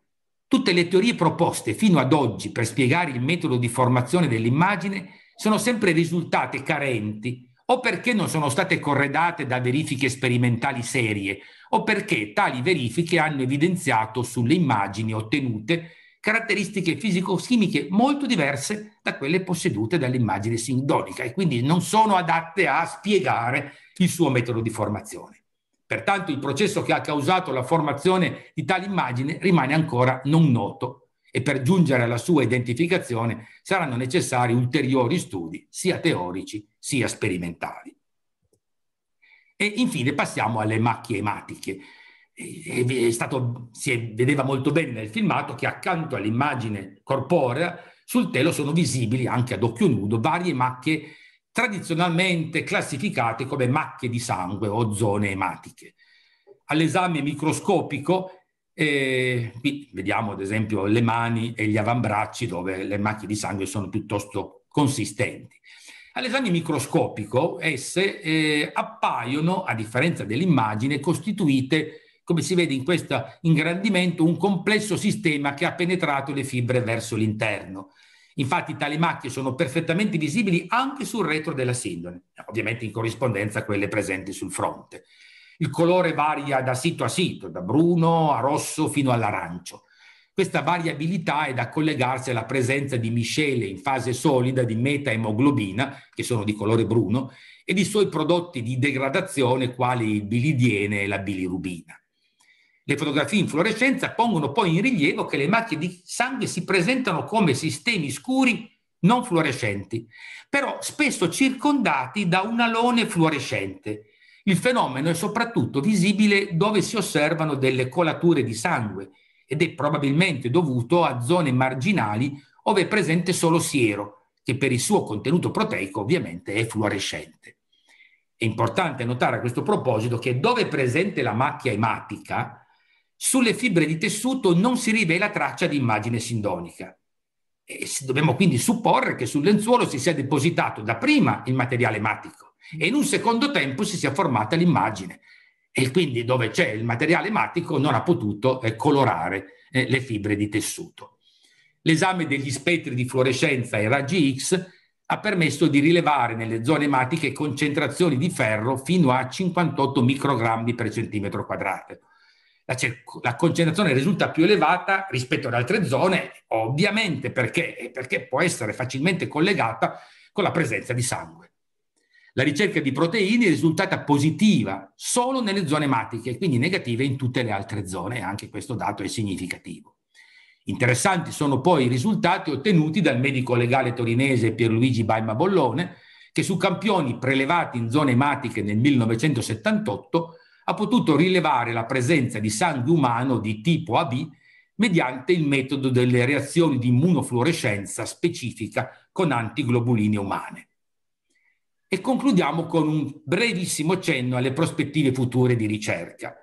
Tutte le teorie proposte fino ad oggi per spiegare il metodo di formazione dell'immagine sono sempre risultate carenti o perché non sono state corredate da verifiche sperimentali serie o perché tali verifiche hanno evidenziato sulle immagini ottenute caratteristiche fisico-chimiche molto diverse da quelle possedute dall'immagine sindonica e quindi non sono adatte a spiegare il suo metodo di formazione. Pertanto il processo che ha causato la formazione di tale immagine rimane ancora non noto e per giungere alla sua identificazione saranno necessari ulteriori studi, sia teorici sia sperimentali. E infine passiamo alle macchie ematiche. È stato, si vedeva molto bene nel filmato che accanto all'immagine corporea sul telo sono visibili anche ad occhio nudo varie macchie tradizionalmente classificate come macchie di sangue o zone ematiche. All'esame microscopico, eh, qui vediamo ad esempio le mani e gli avambracci dove le macchie di sangue sono piuttosto consistenti. All'esame microscopico esse eh, appaiono, a differenza dell'immagine, costituite, come si vede in questo ingrandimento, un complesso sistema che ha penetrato le fibre verso l'interno. Infatti tali macchie sono perfettamente visibili anche sul retro della sindone, ovviamente in corrispondenza a quelle presenti sul fronte. Il colore varia da sito a sito, da bruno a rosso fino all'arancio. Questa variabilità è da collegarsi alla presenza di miscele in fase solida di metaemoglobina, che sono di colore bruno, e di suoi prodotti di degradazione quali il bilidiene e la bilirubina. Le fotografie in fluorescenza pongono poi in rilievo che le macchie di sangue si presentano come sistemi scuri non fluorescenti, però spesso circondati da un alone fluorescente. Il fenomeno è soprattutto visibile dove si osservano delle colature di sangue ed è probabilmente dovuto a zone marginali dove è presente solo siero, che per il suo contenuto proteico ovviamente è fluorescente. È importante notare a questo proposito che dove è presente la macchia ematica, sulle fibre di tessuto non si rivela traccia di immagine sindonica. E dobbiamo quindi supporre che sul lenzuolo si sia depositato dapprima il materiale matico e in un secondo tempo si sia formata l'immagine e quindi dove c'è il materiale matico non ha potuto eh, colorare eh, le fibre di tessuto. L'esame degli spettri di fluorescenza e raggi X ha permesso di rilevare nelle zone matiche concentrazioni di ferro fino a 58 microgrammi per centimetro quadrato la, la, concentrazione risulta più elevata rispetto ad altre zone, ovviamente perché, perché può essere facilmente collegata con la presenza di sangue. La ricerca di proteine è risultata positiva solo nelle zone ematiche, quindi negative in tutte le altre zone, anche questo dato è significativo. Interessanti sono poi i risultati ottenuti dal medico legale torinese Pierluigi Baima Bollone, che su campioni prelevati in zone ematiche nel 1978 ha potuto rilevare la presenza di sangue umano di tipo AB mediante il metodo delle reazioni di immunofluorescenza specifica con antiglobuline umane. E concludiamo con un brevissimo cenno alle prospettive future di ricerca.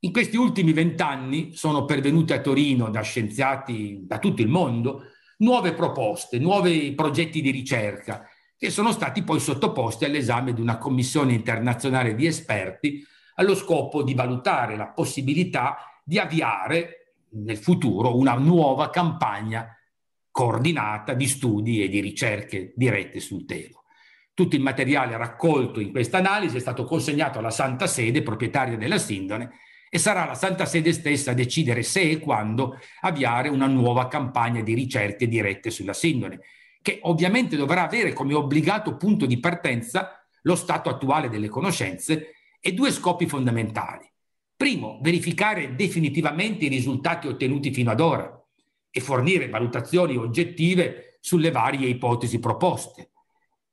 In questi ultimi vent'anni sono pervenute a Torino da scienziati da tutto il mondo nuove proposte, nuovi progetti di ricerca che sono stati poi sottoposti all'esame di una commissione internazionale di esperti allo scopo di valutare la possibilità di avviare nel futuro una nuova campagna coordinata di studi e di ricerche dirette sul tema. Tutto il materiale raccolto in questa analisi è stato consegnato alla Santa Sede, proprietaria della Sindone, e sarà la Santa Sede stessa a decidere se e quando avviare una nuova campagna di ricerche dirette sulla Sindone, che ovviamente dovrà avere come obbligato punto di partenza lo stato attuale delle conoscenze e due scopi fondamentali. Primo, verificare definitivamente i risultati ottenuti fino ad ora e fornire valutazioni oggettive sulle varie ipotesi proposte.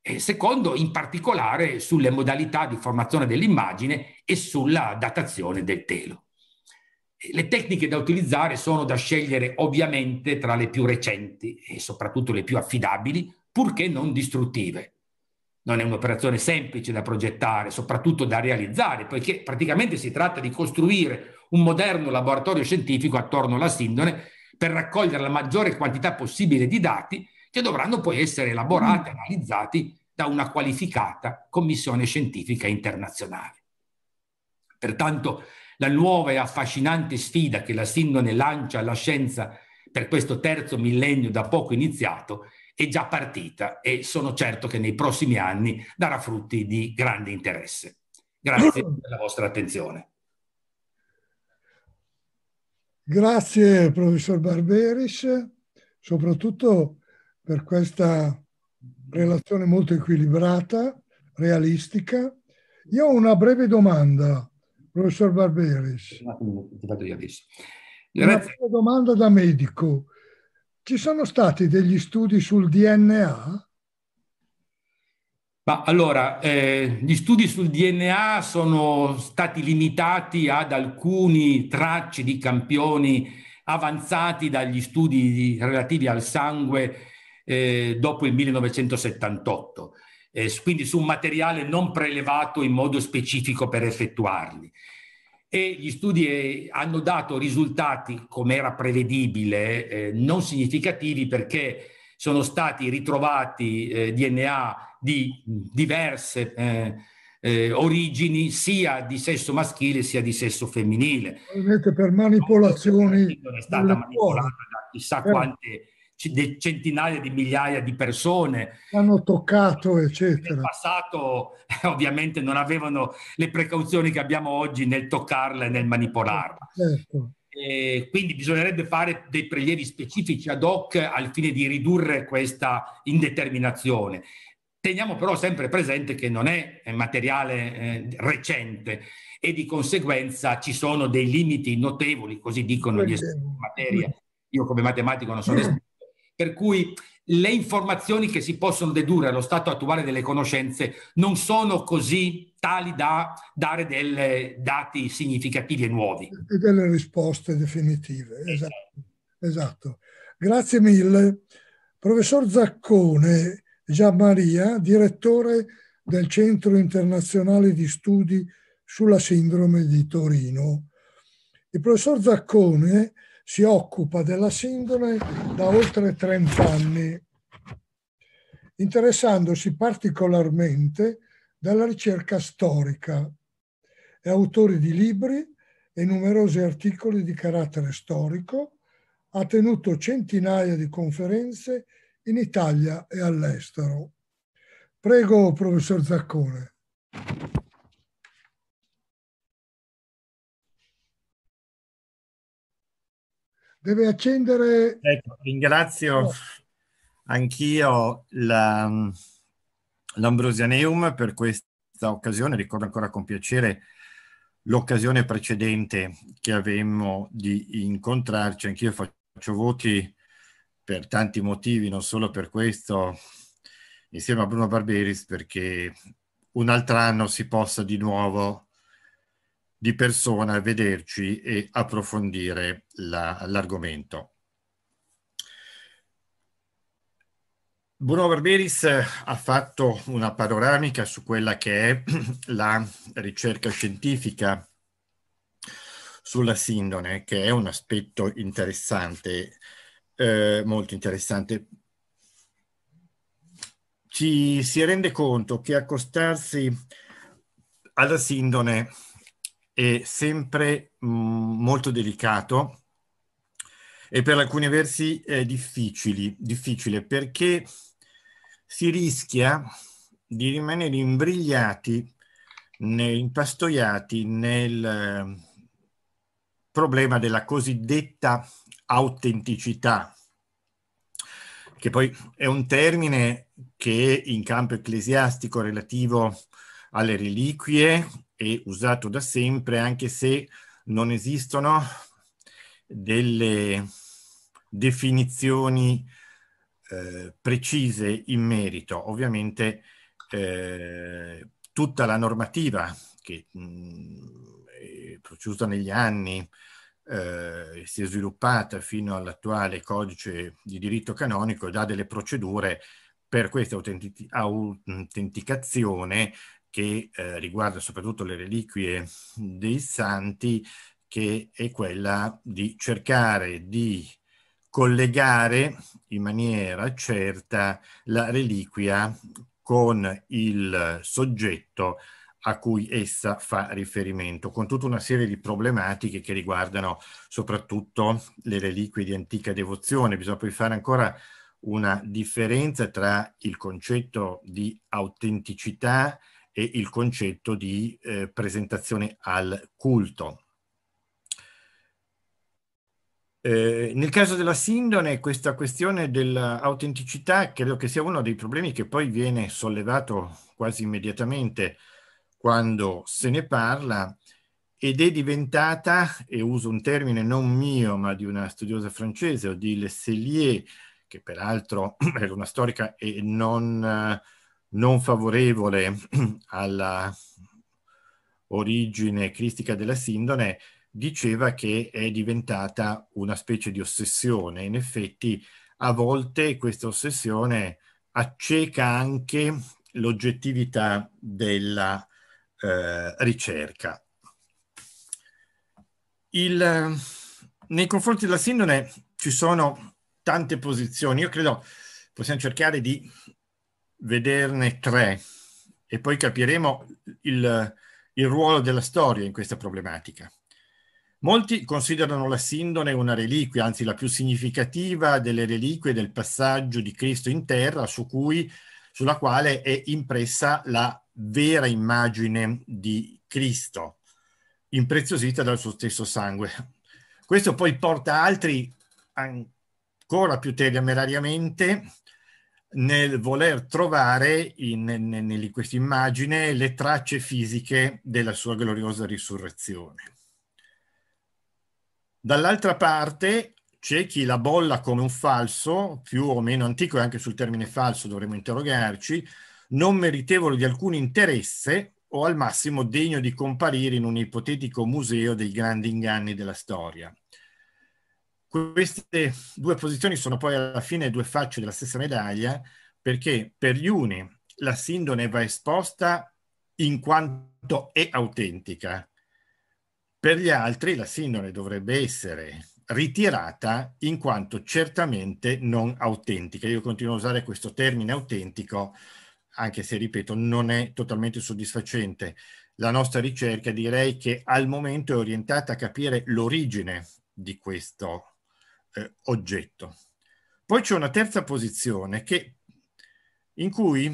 E secondo, in particolare sulle modalità di formazione dell'immagine e sulla datazione del telo. Le tecniche da utilizzare sono da scegliere ovviamente tra le più recenti e soprattutto le più affidabili, purché non distruttive non è un'operazione semplice da progettare, soprattutto da realizzare, poiché praticamente si tratta di costruire un moderno laboratorio scientifico attorno alla sindone per raccogliere la maggiore quantità possibile di dati che dovranno poi essere elaborati, e mm. analizzati da una qualificata commissione scientifica internazionale. Pertanto la nuova e affascinante sfida che la sindone lancia alla scienza per questo terzo millennio da poco iniziato è già partita e sono certo che nei prossimi anni darà frutti di grande interesse. Grazie mm. per la vostra attenzione. Grazie professor Barberis, soprattutto per questa relazione molto equilibrata, realistica. Io ho una breve domanda, professor Barberis. Una breve domanda da medico. Ci sono stati degli studi sul DNA? Ma allora, eh, gli studi sul DNA sono stati limitati ad alcuni tracci di campioni avanzati dagli studi di, relativi al sangue eh, dopo il 1978, eh, quindi su un materiale non prelevato in modo specifico per effettuarli e gli studi eh, hanno dato risultati, come era prevedibile, eh, non significativi perché sono stati ritrovati eh, DNA di diverse eh, eh, origini, sia di sesso maschile sia di sesso femminile. Ovviamente per manipolazioni. Non è stata manipolata da chissà quante centinaia di migliaia di persone. Hanno toccato, eccetera. Nel passato eh, ovviamente non avevano le precauzioni che abbiamo oggi nel toccarla eh, certo. e nel manipolarla. Certo. Eh, quindi bisognerebbe fare dei prelievi specifici ad hoc al fine di ridurre questa indeterminazione. Teniamo però sempre presente che non è materiale eh, recente e di conseguenza ci sono dei limiti notevoli, così dicono gli esperti in materia. Io come matematico non sono esperto, per cui le informazioni che si possono dedurre allo stato attuale delle conoscenze non sono così tali da dare dei dati significativi e nuovi. E delle risposte definitive. Esatto. esatto. esatto. Grazie mille. Professor Zaccone Giammaria, direttore del Centro Internazionale di Studi sulla Sindrome di Torino. Il professor Zaccone si occupa della sindone da oltre 30 anni, interessandosi particolarmente della ricerca storica. È autore di libri e numerosi articoli di carattere storico, ha tenuto centinaia di conferenze in Italia e all'estero. Prego, professor Zaccone. Deve accendere... Ecco, ringrazio oh. anch'io la, mm, l'Ambrosianeum per questa occasione. Ricordo ancora con piacere l'occasione precedente che avemmo di incontrarci. Anch'io faccio voti per tanti motivi, non solo per questo, insieme a Bruno Barberis, perché un altro anno si possa di nuovo di persona a vederci e approfondire la, l'argomento. Bruno Barberis ha fatto una panoramica su quella che è [CLEARS THROAT] la ricerca scientifica sulla sindone, che è un aspetto interessante, eh, molto interessante. Ci si rende conto che accostarsi alla sindone è sempre mm, molto delicato e per alcuni versi è difficile perché si rischia di rimanere imbrigliati, impastoiati nel eh, problema della cosiddetta autenticità, che poi è un termine che in campo ecclesiastico relativo alle reliquie e usato da sempre, anche se non esistono delle definizioni eh, precise in merito. Ovviamente eh, tutta la normativa che mh, mm, è produciuta negli anni eh, si è sviluppata fino all'attuale codice di diritto canonico e dà delle procedure per questa autenticazione che eh, riguarda soprattutto le reliquie dei santi, che è quella di cercare di collegare in maniera certa la reliquia con il soggetto a cui essa fa riferimento, con tutta una serie di problematiche che riguardano soprattutto le reliquie di antica devozione. Bisogna poi fare ancora una differenza tra il concetto di autenticità e il concetto di eh, presentazione al culto. Eh, nel caso della sindone, questa questione dell'autenticità credo che sia uno dei problemi che poi viene sollevato quasi immediatamente quando se ne parla ed è diventata, e uso un termine non mio ma di una studiosa francese, Odile Sellier, che peraltro [CLEARS THROAT] era una storica e non non favorevole [CLEARS THROAT] alla origine cristica della sindone, diceva che è diventata una specie di ossessione. In effetti, a volte questa ossessione acceca anche l'oggettività della eh, ricerca. Il, nei confronti della sindone ci sono tante posizioni. Io credo possiamo cercare di vederne tre e poi capiremo il, il ruolo della storia in questa problematica. Molti considerano la sindone una reliquia, anzi la più significativa delle reliquie del passaggio di Cristo in terra, su cui, sulla quale è impressa la vera immagine di Cristo, impreziosita dal suo stesso sangue. Questo poi porta altri ancora più temerariamente nel voler trovare in, in, in questa immagine le tracce fisiche della sua gloriosa risurrezione. Dall'altra parte c'è chi la bolla come un falso, più o meno antico, e anche sul termine falso dovremmo interrogarci, non meritevole di alcun interesse o al massimo degno di comparire in un ipotetico museo dei grandi inganni della storia. Queste due posizioni sono poi alla fine due facce della stessa medaglia perché per gli uni la sindone va esposta in quanto è autentica, per gli altri la sindone dovrebbe essere ritirata in quanto certamente non autentica. Io continuo a usare questo termine autentico, anche se, ripeto, non è totalmente soddisfacente. La nostra ricerca direi che al momento è orientata a capire l'origine di questo eh, oggetto. Poi c'è una terza posizione che, in cui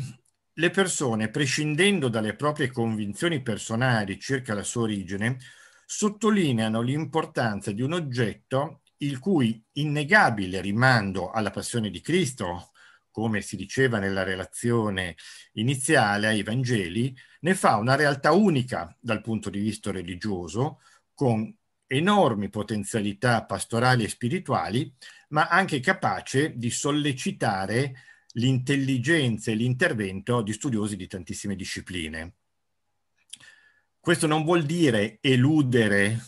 le persone, prescindendo dalle proprie convinzioni personali circa la sua origine, sottolineano l'importanza di un oggetto il cui innegabile rimando alla passione di Cristo, come si diceva nella relazione iniziale ai Vangeli, ne fa una realtà unica dal punto di vista religioso, con enormi potenzialità pastorali e spirituali, ma anche capace di sollecitare l'intelligenza e l'intervento di studiosi di tantissime discipline. Questo non vuol dire eludere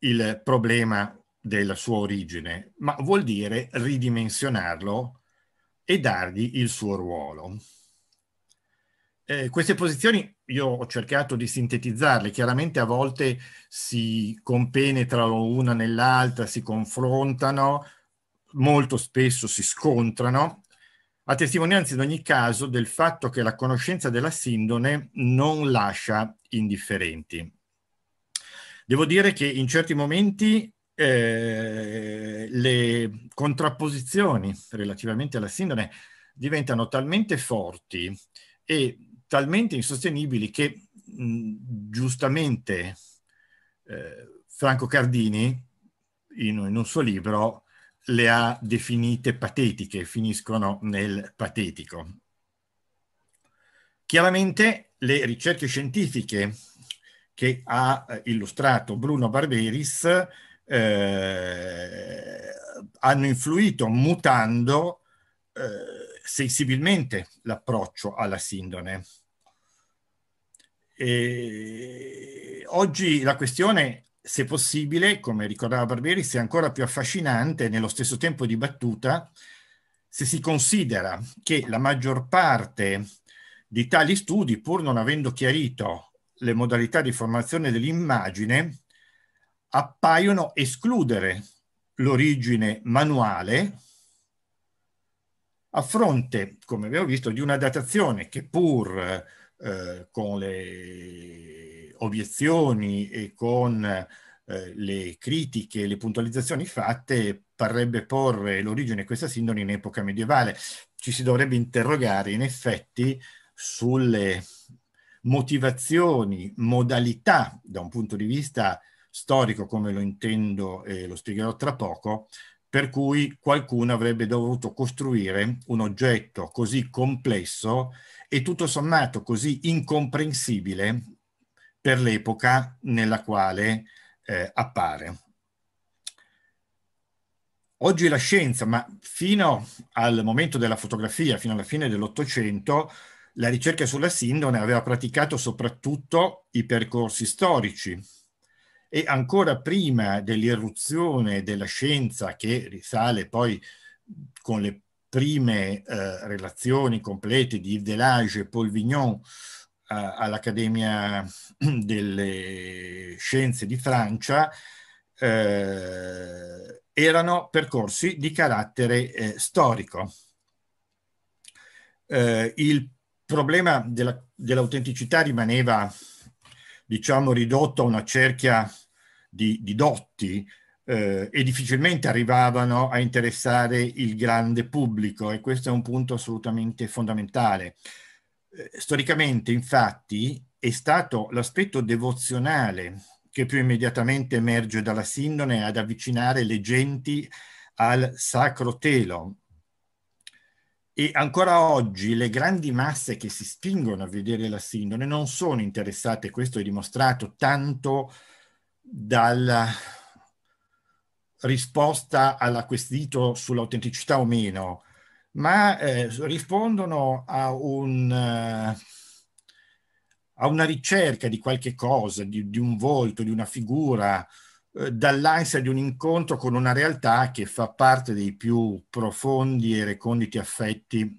il problema della sua origine, ma vuol dire ridimensionarlo e dargli il suo ruolo. Eh, queste posizioni io ho cercato di sintetizzarle, chiaramente a volte si compenetrano una nell'altra, si confrontano, molto spesso si scontrano, a testimonianza in ogni caso del fatto che la conoscenza della sindone non lascia indifferenti. Devo dire che in certi momenti eh, le contrapposizioni relativamente alla sindone diventano talmente forti e talmente insostenibili che mh, giustamente eh, Franco Cardini, in, in, un suo libro, le ha definite patetiche, finiscono nel patetico. Chiaramente le ricerche scientifiche che ha eh, illustrato Bruno Barberis eh, hanno influito mutando eh, sensibilmente l'approccio alla sindone. E oggi la questione, se possibile, come ricordava Barberi, è ancora più affascinante e nello stesso tempo dibattuta se si considera che la maggior parte di tali studi, pur non avendo chiarito le modalità di formazione dell'immagine, appaiono escludere l'origine manuale a fronte, come abbiamo visto, di una datazione che pur eh, con le obiezioni e con eh, le critiche e le puntualizzazioni fatte, parrebbe porre l'origine di questa sindrome in epoca medievale. Ci si dovrebbe interrogare in effetti sulle motivazioni, modalità, da un punto di vista storico come lo intendo e lo spiegherò tra poco, per cui qualcuno avrebbe dovuto costruire un oggetto così complesso e tutto sommato così incomprensibile per l'epoca nella quale eh, appare. Oggi la scienza, ma fino al momento della fotografia, fino alla fine dell'Ottocento, la ricerca sulla sindone aveva praticato soprattutto i percorsi storici, e ancora prima dell'irruzione della scienza che risale poi con le prime eh, relazioni complete di Yves Delage e Paul Vignon eh, all'Accademia [CLEARS THROAT] delle Scienze di Francia, eh, erano percorsi di carattere eh, storico. Eh, il problema dell'autenticità dell rimaneva diciamo, ridotto a una cerchia di, di dotti eh, e difficilmente arrivavano a interessare il grande pubblico e questo è un punto assolutamente fondamentale. Eh, storicamente, infatti, è stato l'aspetto devozionale che più immediatamente emerge dalla sindone ad avvicinare le genti al sacro telo, e ancora oggi le grandi masse che si spingono a vedere la sindone non sono interessate, questo è dimostrato, tanto dalla risposta alla sull'autenticità o meno, ma eh, rispondono a, un, eh, a, una ricerca di qualche cosa, di, di un volto, di una figura, eh, dall'ansia di un incontro con una realtà che fa parte dei più profondi e reconditi affetti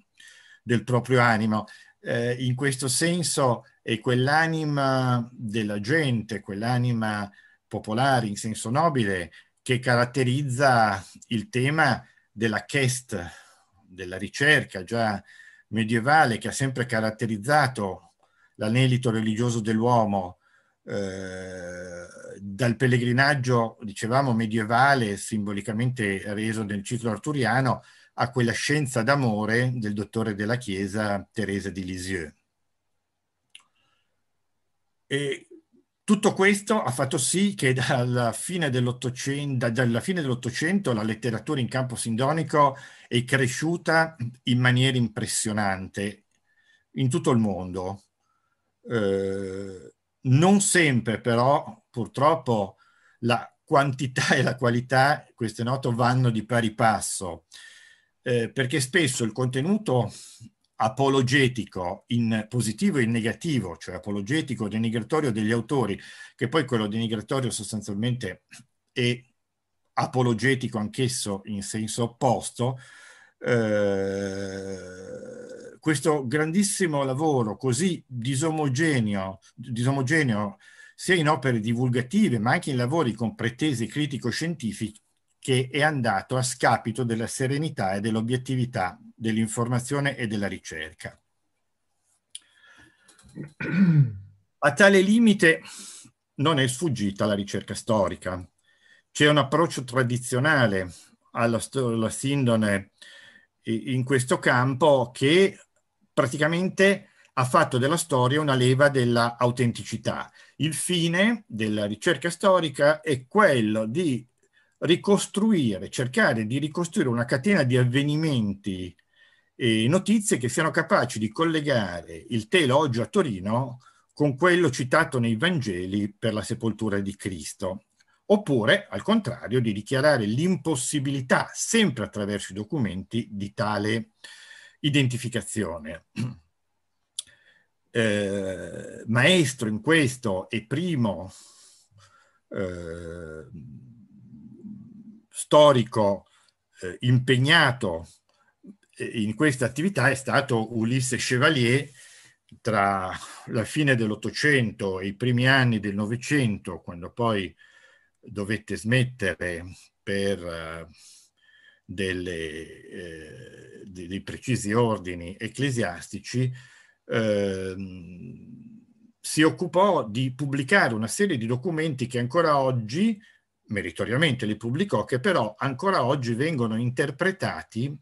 del proprio animo. Eh, in questo senso è quell'anima della gente, quell'anima popolare in senso nobile che caratterizza il tema della chest, della ricerca già medievale che ha sempre caratterizzato l'anelito religioso dell'uomo, eh, dal pellegrinaggio, dicevamo, medievale, simbolicamente reso nel ciclo arturiano, a quella scienza d'amore del dottore della Chiesa Teresa di Lisieux. E tutto questo ha fatto sì che dalla fine dell'Ottocento, dell la letteratura in campo sindonico è cresciuta in maniera impressionante in tutto il mondo. Eh, non sempre però, purtroppo, la quantità e la qualità, questo è noto, vanno di pari passo, eh, perché spesso il contenuto apologetico in positivo e in negativo, cioè apologetico o denigratorio degli autori, che poi quello denigratorio sostanzialmente è apologetico anch'esso in senso opposto, eh, questo grandissimo lavoro così disomogeneo, disomogeneo sia in opere divulgative ma anche in lavori con pretese critico-scientifiche che è andato a scapito della serenità e dell'obiettività dell'informazione e della ricerca. A tale limite non è sfuggita la ricerca storica. C'è un approccio tradizionale alla, alla sindone in questo campo che praticamente ha fatto della storia una leva dell'autenticità. Il fine della ricerca storica è quello di ricostruire, cercare di ricostruire una catena di avvenimenti e notizie che siano capaci di collegare il telo oggi a Torino con quello citato nei Vangeli per la sepoltura di Cristo oppure al contrario di dichiarare l'impossibilità, sempre attraverso i documenti, di tale identificazione. [CLEARS THROAT] Eh, maestro in questo e primo eh, storico eh, impegnato eh, in questa attività è stato Ulisse Chevalier tra la fine dell'Ottocento e i primi anni del Novecento, quando poi dovette smettere per eh, delle, eh, dei, precisi ordini ecclesiastici, eh, si occupò di pubblicare una serie di documenti che ancora oggi, meritoriamente li pubblicò, che però ancora oggi vengono interpretati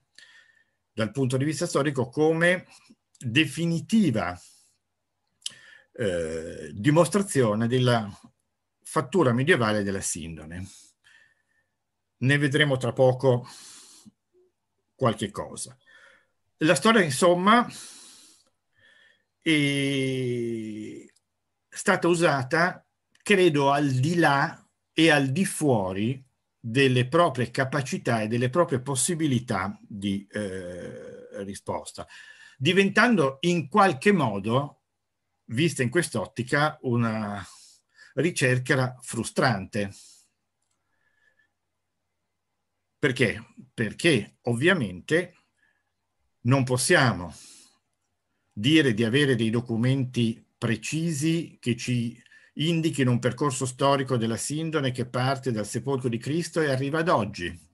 dal punto di vista storico come definitiva eh, dimostrazione della fattura medievale della Sindone. Ne vedremo tra poco qualche cosa. La storia, insomma, è stata usata, credo, al di là e al di fuori delle proprie capacità e delle proprie possibilità di eh, risposta, diventando in qualche modo, vista in quest'ottica, una, ricerca frustrante. Perché? Perché ovviamente non possiamo dire di avere dei documenti precisi che ci indichino un percorso storico della sindone che parte dal sepolcro di Cristo e arriva ad oggi.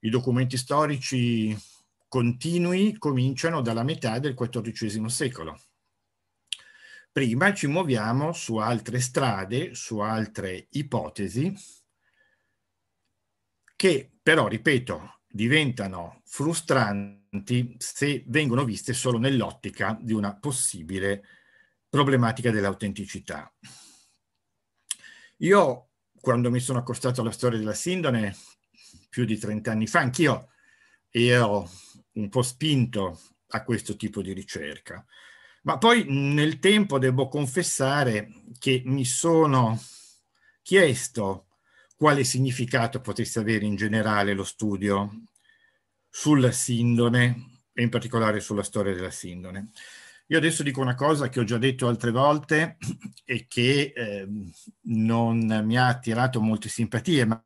I documenti storici continui cominciano dalla metà del XIV secolo prima ci muoviamo su altre strade, su altre ipotesi, che però, ripeto, diventano frustranti se vengono viste solo nell'ottica di una possibile problematica dell'autenticità. Io, quando mi sono accostato alla storia della Sindone, più di 30 anni fa, anch'io ero un po' spinto a questo tipo di ricerca. Ma poi nel tempo devo confessare che mi sono chiesto quale significato potesse avere in generale lo studio sulla sindone e in particolare sulla storia della sindone. Io adesso dico una cosa che ho già detto altre volte e che eh, non mi ha attirato molte simpatie, ma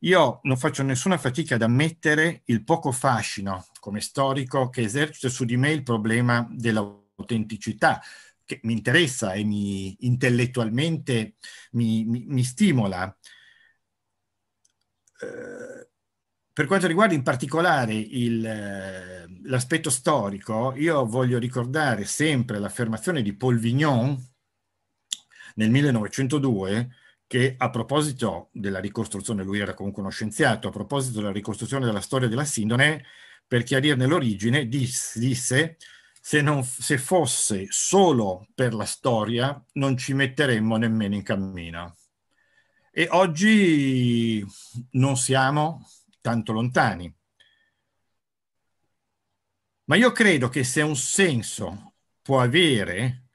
io non faccio nessuna fatica ad ammettere il poco fascino come storico che esercita su di me il problema della autenticità che mi interessa e mi intellettualmente mi, mi, mi stimola. Eh, per quanto riguarda in particolare il, eh, l'aspetto storico, io voglio ricordare sempre l'affermazione di Paul Vignon nel 1902 che a proposito della ricostruzione, lui era comunque uno scienziato, a proposito della ricostruzione della storia della Sindone, per chiarirne l'origine, disse, se, non, se fosse solo per la storia non ci metteremmo nemmeno in cammino. E oggi non siamo tanto lontani. Ma io credo che se un senso può avere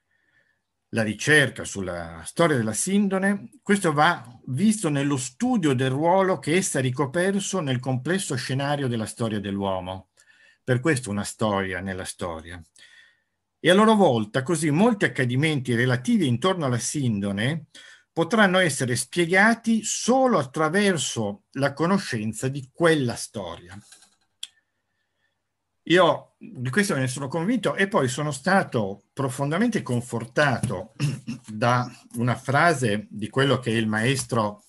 la ricerca sulla storia della sindone, questo va visto nello studio del ruolo che essa ha ricoperso nel complesso scenario della storia dell'uomo. Per questo una storia nella storia. E a loro volta, così, molti accadimenti relativi intorno alla sindone potranno essere spiegati solo attraverso la conoscenza di quella storia. Io di questo ne sono convinto e poi sono stato profondamente confortato [CLEARS THROAT] da una frase di quello che è il maestro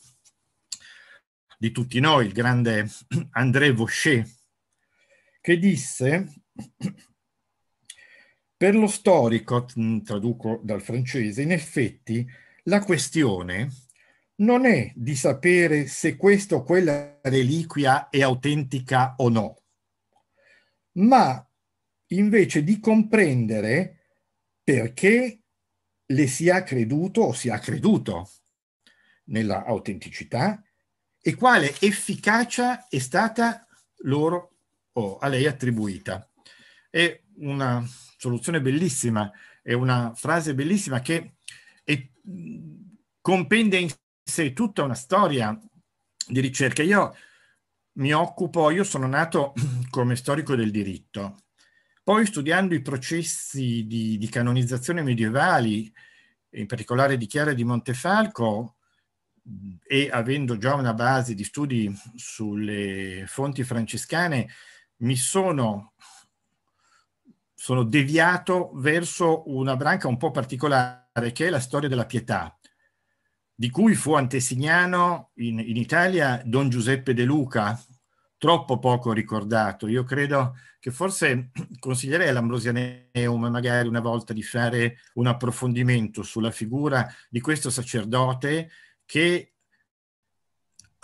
di tutti noi, il grande [CLEARS THROAT] André Vaucher, che disse, per lo storico, mm, traduco dal francese, in effetti la questione non è di sapere se questa o quella reliquia è autentica o no, ma invece di comprendere perché le si ha creduto o si ha creduto nella autenticità e quale efficacia è stata loro o a lei attribuita. È una soluzione bellissima, è una frase bellissima che è, compende in sé tutta una storia di ricerca. Io mi occupo, io sono nato [CLEARS THROAT] come storico del diritto, poi studiando i processi di, di canonizzazione medievali, in particolare di Chiara di Montefalco, e avendo già una base di studi sulle fonti francescane, mi sono, sono deviato verso una branca un po' particolare che è la storia della pietà, di cui fu antesignano in, in Italia Don Giuseppe De Luca, troppo poco ricordato. Io credo che forse consiglierei all'Ambrosianeum magari una volta di fare un approfondimento sulla figura di questo sacerdote che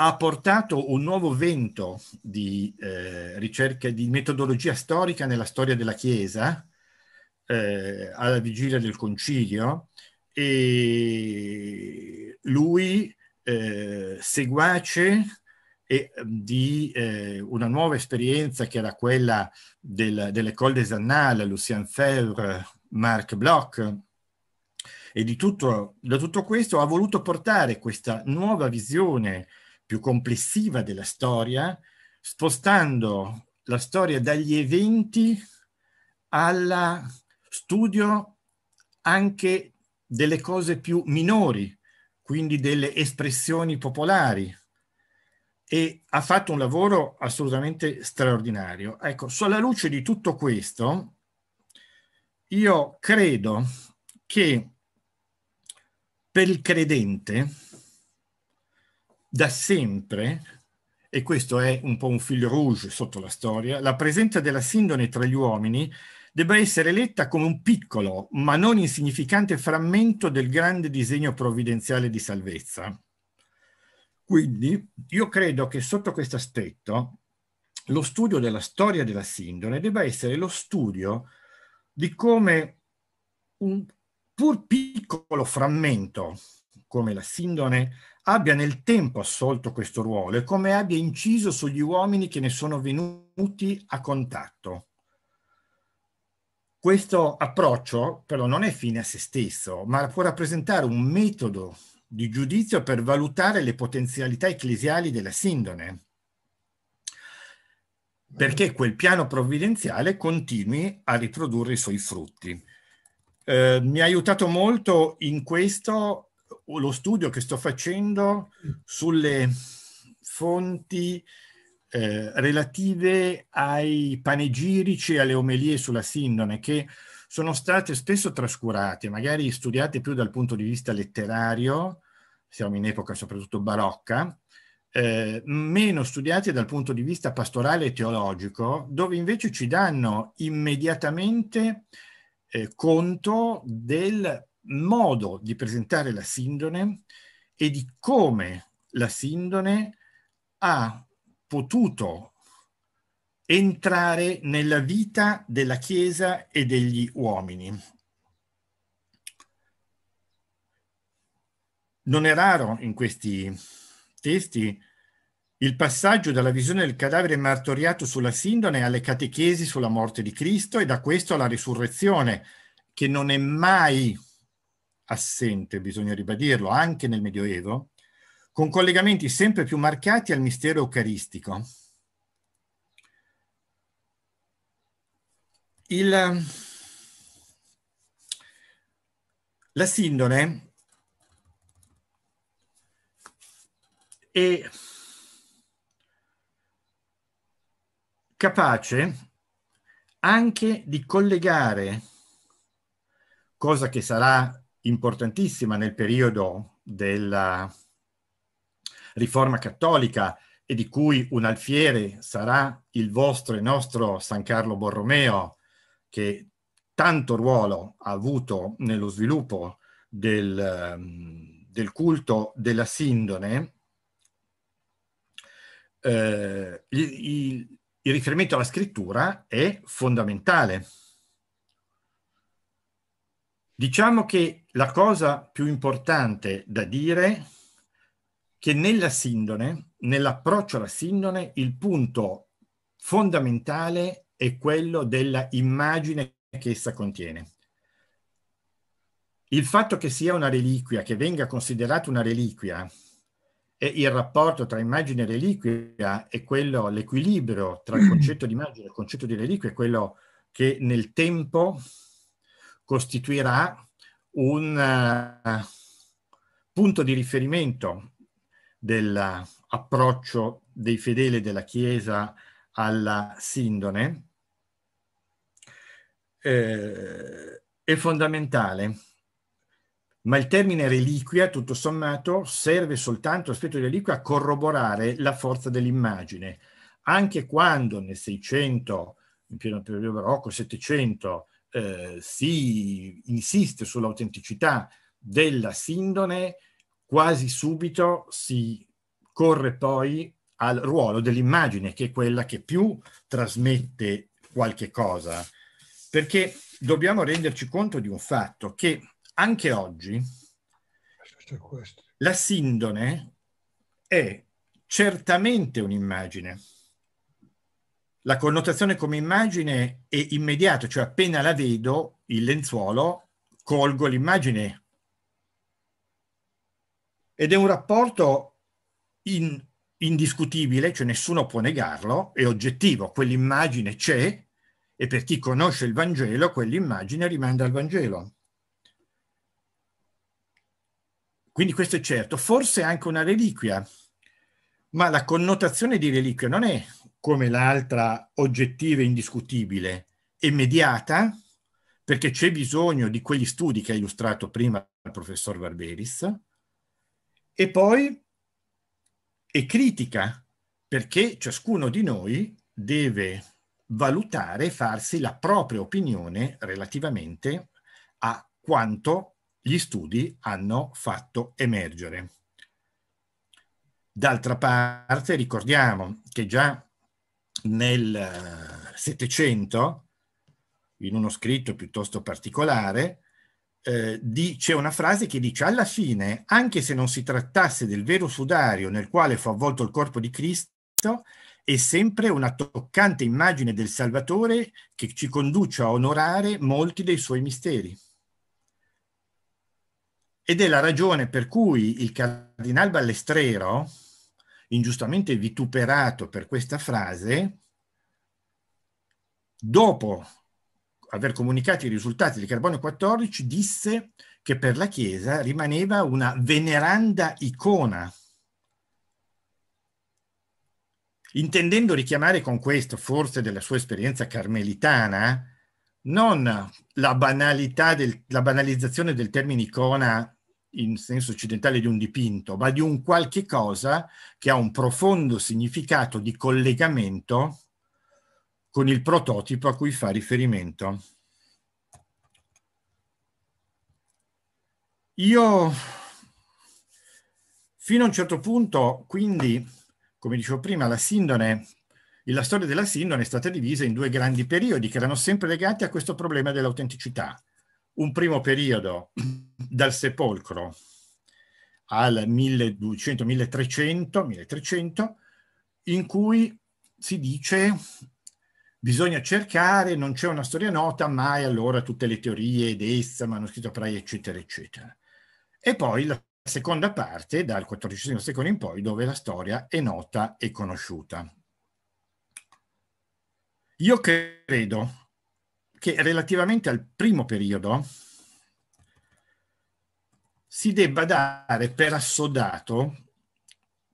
ha portato un nuovo vento di eh, ricerca di metodologia storica nella storia della Chiesa eh, alla vigilia del concilio e lui eh, seguace e, mm, di eh, una nuova esperienza che era quella del, dell'École des Annales, Lucien Febvre, Marc Bloch, e di tutto, da tutto questo ha voluto portare questa nuova visione più complessiva della storia, spostando la storia dagli eventi allo studio anche delle cose più minori, quindi delle espressioni popolari. E ha fatto un lavoro assolutamente straordinario. Ecco, sulla luce di tutto questo, io credo che per il credente, da sempre, e questo è un po' un fil rouge sotto la storia, la presenza della sindone tra gli uomini debba essere letta come un piccolo ma non insignificante frammento del grande disegno provvidenziale di salvezza. Quindi io credo che sotto questo aspetto lo studio della storia della sindone debba essere lo studio di come un pur piccolo frammento come la Sindone, abbia nel tempo assolto questo ruolo e come abbia inciso sugli uomini che ne sono venuti a contatto. Questo approccio però non è fine a se stesso, ma può rappresentare un metodo di giudizio per valutare le potenzialità ecclesiali della sindone, perché quel piano provvidenziale continui a riprodurre i suoi frutti. Eh, mi ha aiutato molto in questo lo studio che sto facendo sulle fonti eh, relative ai panegirici e alle omelie sulla sindone che sono state spesso trascurate, magari studiate più dal punto di vista letterario, siamo in epoca soprattutto barocca, eh, meno studiate dal punto di vista pastorale e teologico, dove invece ci danno immediatamente eh, conto del modo di presentare la sindone e di come la sindone ha potuto entrare nella vita della Chiesa e degli uomini. Non è raro in questi testi il passaggio dalla visione del cadavere martoriato sulla sindone alle catechesi sulla morte di Cristo e da questo alla risurrezione, che non è mai assente, bisogna ribadirlo, anche nel Medioevo, con collegamenti sempre più marcati al mistero eucaristico. Il, la sindone è capace anche di collegare, cosa che sarà importantissima nel periodo della riforma cattolica e di cui un alfiere sarà il vostro e nostro San Carlo Borromeo, che tanto ruolo ha avuto nello sviluppo del, ehm, del culto della Sindone, eh, il, il riferimento alla scrittura è fondamentale. Diciamo che la cosa più importante da dire che nella sindone, nell'approccio alla sindone, il punto fondamentale è quello della immagine che essa contiene. Il fatto che sia una reliquia, che venga considerata una reliquia, e il rapporto tra immagine e reliquia è quello, l'equilibrio tra il mm. concetto di immagine e il concetto di reliquia è quello che nel tempo costituirà un eh, punto di riferimento dell'approccio dei fedeli della Chiesa alla sindone eh, è fondamentale. Ma il termine reliquia, tutto sommato, serve soltanto, l'aspetto di reliquia, a corroborare la forza dell'immagine. Anche quando nel 600, in pieno periodo barocco, 700, eh, si insiste sull'autenticità della sindone, quasi subito si corre poi al ruolo dell'immagine, che è quella che più trasmette qualche cosa. Perché dobbiamo renderci conto di un fatto che anche oggi la sindone è certamente un'immagine la connotazione come immagine è immediata, cioè appena la vedo, il lenzuolo, colgo l'immagine. Ed è un rapporto in, indiscutibile, cioè nessuno può negarlo, è oggettivo, quell'immagine c'è e per chi conosce il Vangelo quell'immagine rimanda al Vangelo. Quindi questo è certo, forse anche una reliquia, ma la connotazione di reliquia non è come l'altra oggettiva e indiscutibile e mediata, perché c'è bisogno di quegli studi che ha illustrato prima il professor Barberis, e poi è critica, perché ciascuno di noi deve valutare e farsi la propria opinione relativamente a quanto gli studi hanno fatto emergere. D'altra parte ricordiamo che già nel eh, Settecento, in uno scritto piuttosto particolare, eh, c'è una frase che dice alla fine, anche se non si trattasse del vero sudario nel quale fu avvolto il corpo di Cristo, è sempre una toccante immagine del Salvatore che ci conduce a onorare molti dei suoi misteri. Ed è la ragione per cui il cardinal Ballestrero, ingiustamente vituperato per questa frase, dopo aver comunicato i risultati di Carbonio 14, disse che per la Chiesa rimaneva una veneranda icona, intendendo richiamare con questo, forse della sua esperienza carmelitana, non la, banalità del, la banalizzazione del termine icona in senso occidentale di un dipinto, ma di un qualche cosa che ha un profondo significato di collegamento con il prototipo a cui fa riferimento. Io fino a un certo punto, quindi, come dicevo prima, la sindone, la storia della sindone è stata divisa in due grandi periodi che erano sempre legati a questo problema dell'autenticità un primo periodo dal sepolcro al 1200-1300, 1300, in cui si dice bisogna cercare, non c'è una storia nota, mai allora tutte le teorie d'essa, manoscritto Praia, eccetera, eccetera. E poi la seconda parte, dal XIV secolo in poi, dove la storia è nota e conosciuta. Io credo che relativamente al primo periodo si debba dare per assodato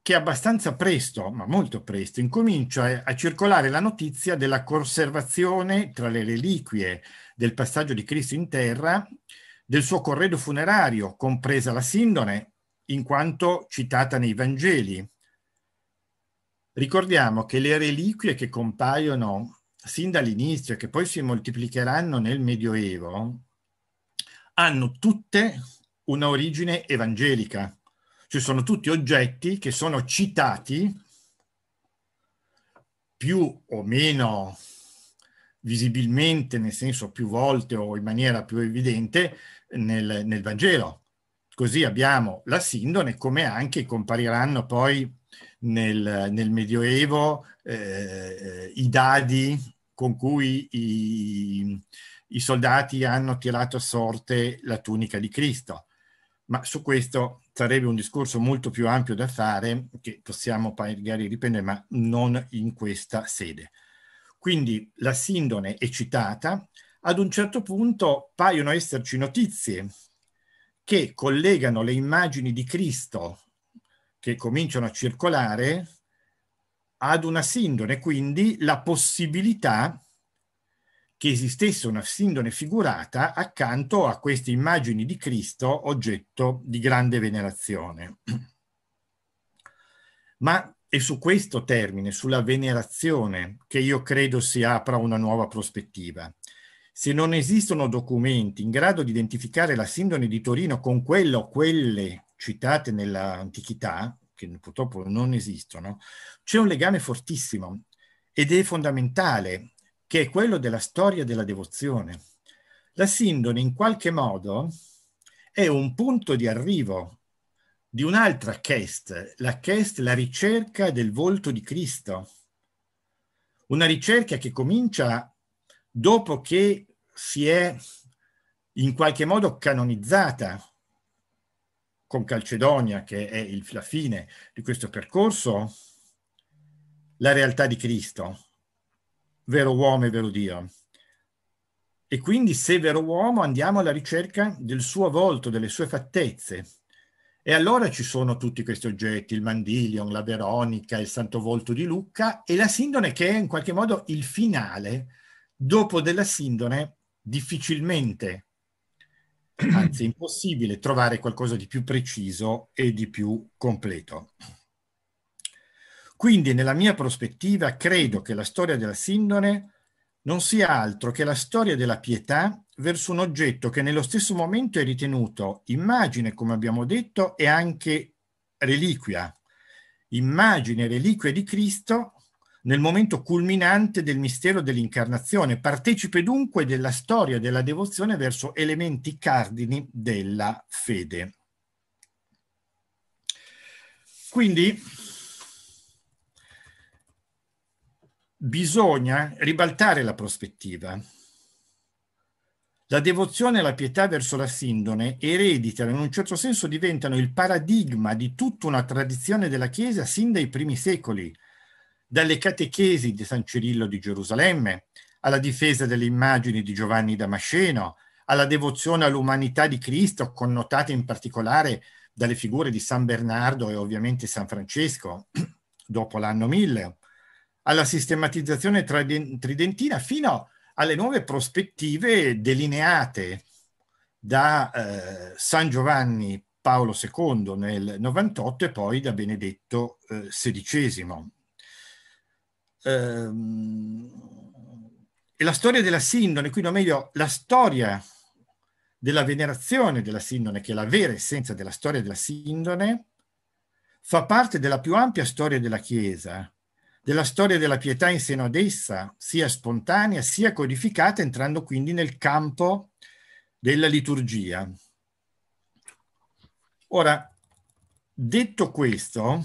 che abbastanza presto, ma molto presto, incomincia a circolare la notizia della conservazione tra le reliquie del passaggio di Cristo in terra del suo corredo funerario, compresa la sindone, in quanto citata nei Vangeli. Ricordiamo che le reliquie che compaiono sin dall'inizio che poi si moltiplicheranno nel Medioevo, hanno tutte una origine evangelica, cioè sono tutti oggetti che sono citati più o meno visibilmente, nel senso più volte o in maniera più evidente nel, nel Vangelo. Così abbiamo la sindone come anche compariranno poi nel, nel Medioevo eh, i dadi con cui i, i soldati hanno tirato a sorte la tunica di Cristo. Ma su questo sarebbe un discorso molto più ampio da fare, che possiamo magari riprendere, ma non in questa sede. Quindi la sindone è citata, ad un certo punto paiono esserci notizie che collegano le immagini di Cristo che cominciano a circolare ad una sindone, quindi la possibilità che esistesse una sindone figurata accanto a queste immagini di Cristo oggetto di grande venerazione. Ma è su questo termine, sulla venerazione, che io credo si apra una nuova prospettiva. Se non esistono documenti in grado di identificare la sindone di Torino con quella o quelle citate nell'antichità, che purtroppo non esistono, c'è un legame fortissimo ed è fondamentale, che è quello della storia della devozione. La sindone in qualche modo è un punto di arrivo di un'altra chest, la chest, la ricerca del volto di Cristo. Una ricerca che comincia dopo che si è in qualche modo canonizzata con Calcedonia, che è il, la fine di questo percorso, la realtà di Cristo, vero uomo e vero Dio. E quindi se vero uomo andiamo alla ricerca del suo volto, delle sue fattezze. E allora ci sono tutti questi oggetti, il Mandilion, la Veronica, il Santo Volto di Lucca e la Sindone che è in qualche modo il finale. Dopo della Sindone difficilmente anzi è impossibile, trovare qualcosa di più preciso e di più completo. Quindi, nella mia prospettiva, credo che la storia della Sindone non sia altro che la storia della pietà verso un oggetto che nello stesso momento è ritenuto immagine, come abbiamo detto, e anche reliquia. Immagine e reliquia di Cristo nel momento culminante del mistero dell'incarnazione. Partecipe dunque della storia della devozione verso elementi cardini della fede. Quindi bisogna ribaltare la prospettiva. La devozione e la pietà verso la sindone ereditano, in un certo senso diventano il paradigma di tutta una tradizione della Chiesa sin dai primi secoli, dalle catechesi di San Cirillo di Gerusalemme alla difesa delle immagini di Giovanni Damasceno, alla devozione all'umanità di Cristo, connotata in particolare dalle figure di San Bernardo e ovviamente San Francesco, [CLEARS THROAT] dopo l'anno 1000, alla sistematizzazione tridentina fino alle nuove prospettive delineate da eh, San Giovanni Paolo II nel 98 e poi da Benedetto eh, XVI. Ehm, e la storia della sindone, quindi o meglio la storia della venerazione della sindone, che è la vera essenza della storia della sindone, fa parte della più ampia storia della Chiesa, della storia della pietà in seno ad essa, sia spontanea sia codificata, entrando quindi nel campo della liturgia. Ora, detto questo,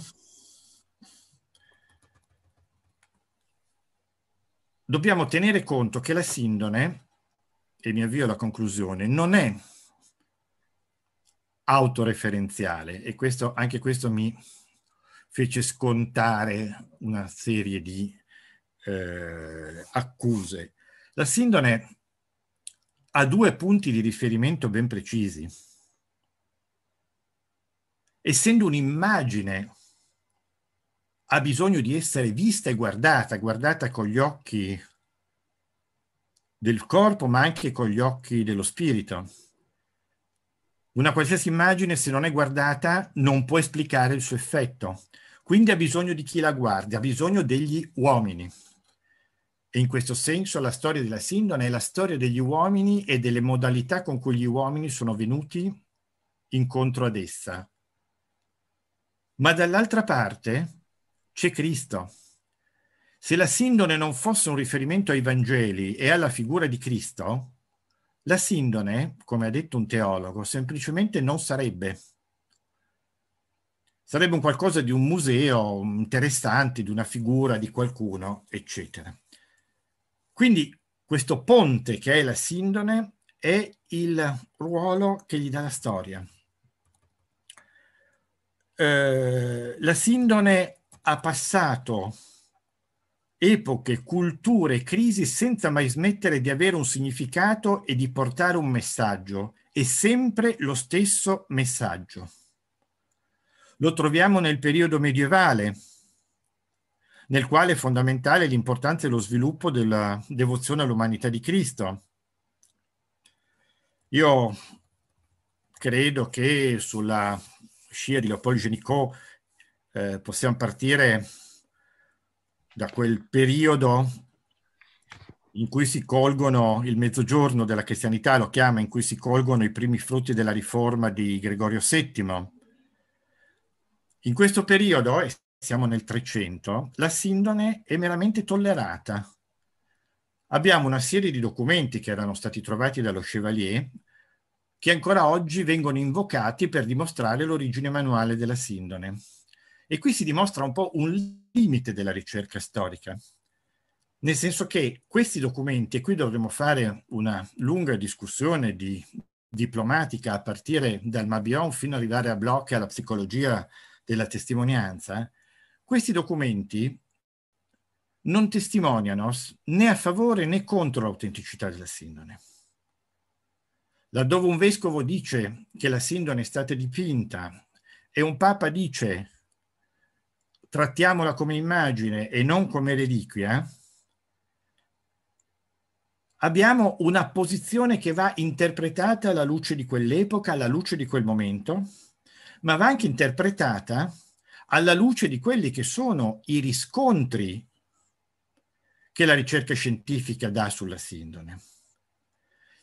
dobbiamo tenere conto che la sindone, e mi avvio alla conclusione, non è autoreferenziale e questo, anche questo mi fece scontare una serie di eh, accuse. La sindone ha due punti di riferimento ben precisi. Essendo un'immagine ha bisogno di essere vista e guardata, guardata con gli occhi del corpo, ma anche con gli occhi dello spirito. Una qualsiasi immagine, se non è guardata, non può esplicare il suo effetto. Quindi ha bisogno di chi la guarda, ha bisogno degli uomini. E in questo senso la storia della Sindone è la storia degli uomini e delle modalità con cui gli uomini sono venuti incontro ad essa. Ma dall'altra parte c'è Cristo. Se la sindone non fosse un riferimento ai Vangeli e alla figura di Cristo, la sindone, come ha detto un teologo, semplicemente non sarebbe. Sarebbe un qualcosa di un museo interessante, di una figura, di qualcuno, eccetera. Quindi questo ponte che è la sindone è il ruolo che gli dà la storia. Eh, la sindone ha passato epoche, culture, crisi senza mai smettere di avere un significato e di portare un messaggio, e sempre lo stesso messaggio. Lo troviamo nel periodo medievale, nel quale è fondamentale l'importanza e lo sviluppo della devozione all'umanità di Cristo. Io credo che sulla scia di Leopoldo Genicot eh, possiamo partire da quel periodo in cui si colgono il mezzogiorno della cristianità, lo chiama, in cui si colgono i primi frutti della riforma di Gregorio VII. In questo periodo, e siamo nel 300, la sindone è meramente tollerata. Abbiamo una serie di documenti che erano stati trovati dallo Chevalier che ancora oggi vengono invocati per dimostrare l'origine manuale della sindone. E qui si dimostra un po' un limite della ricerca storica, nel senso che questi documenti, e qui dovremmo fare una lunga discussione di diplomatica a partire dal Mabion fino ad arrivare a Bloch e alla psicologia della testimonianza, questi documenti non testimoniano né a favore né contro l'autenticità della sindone. Laddove un vescovo dice che la sindone è stata dipinta e un papa dice trattiamola come immagine e non come reliquia, abbiamo una posizione che va interpretata alla luce di quell'epoca, alla luce di quel momento, ma va anche interpretata alla luce di quelli che sono i riscontri che la ricerca scientifica dà sulla sindone.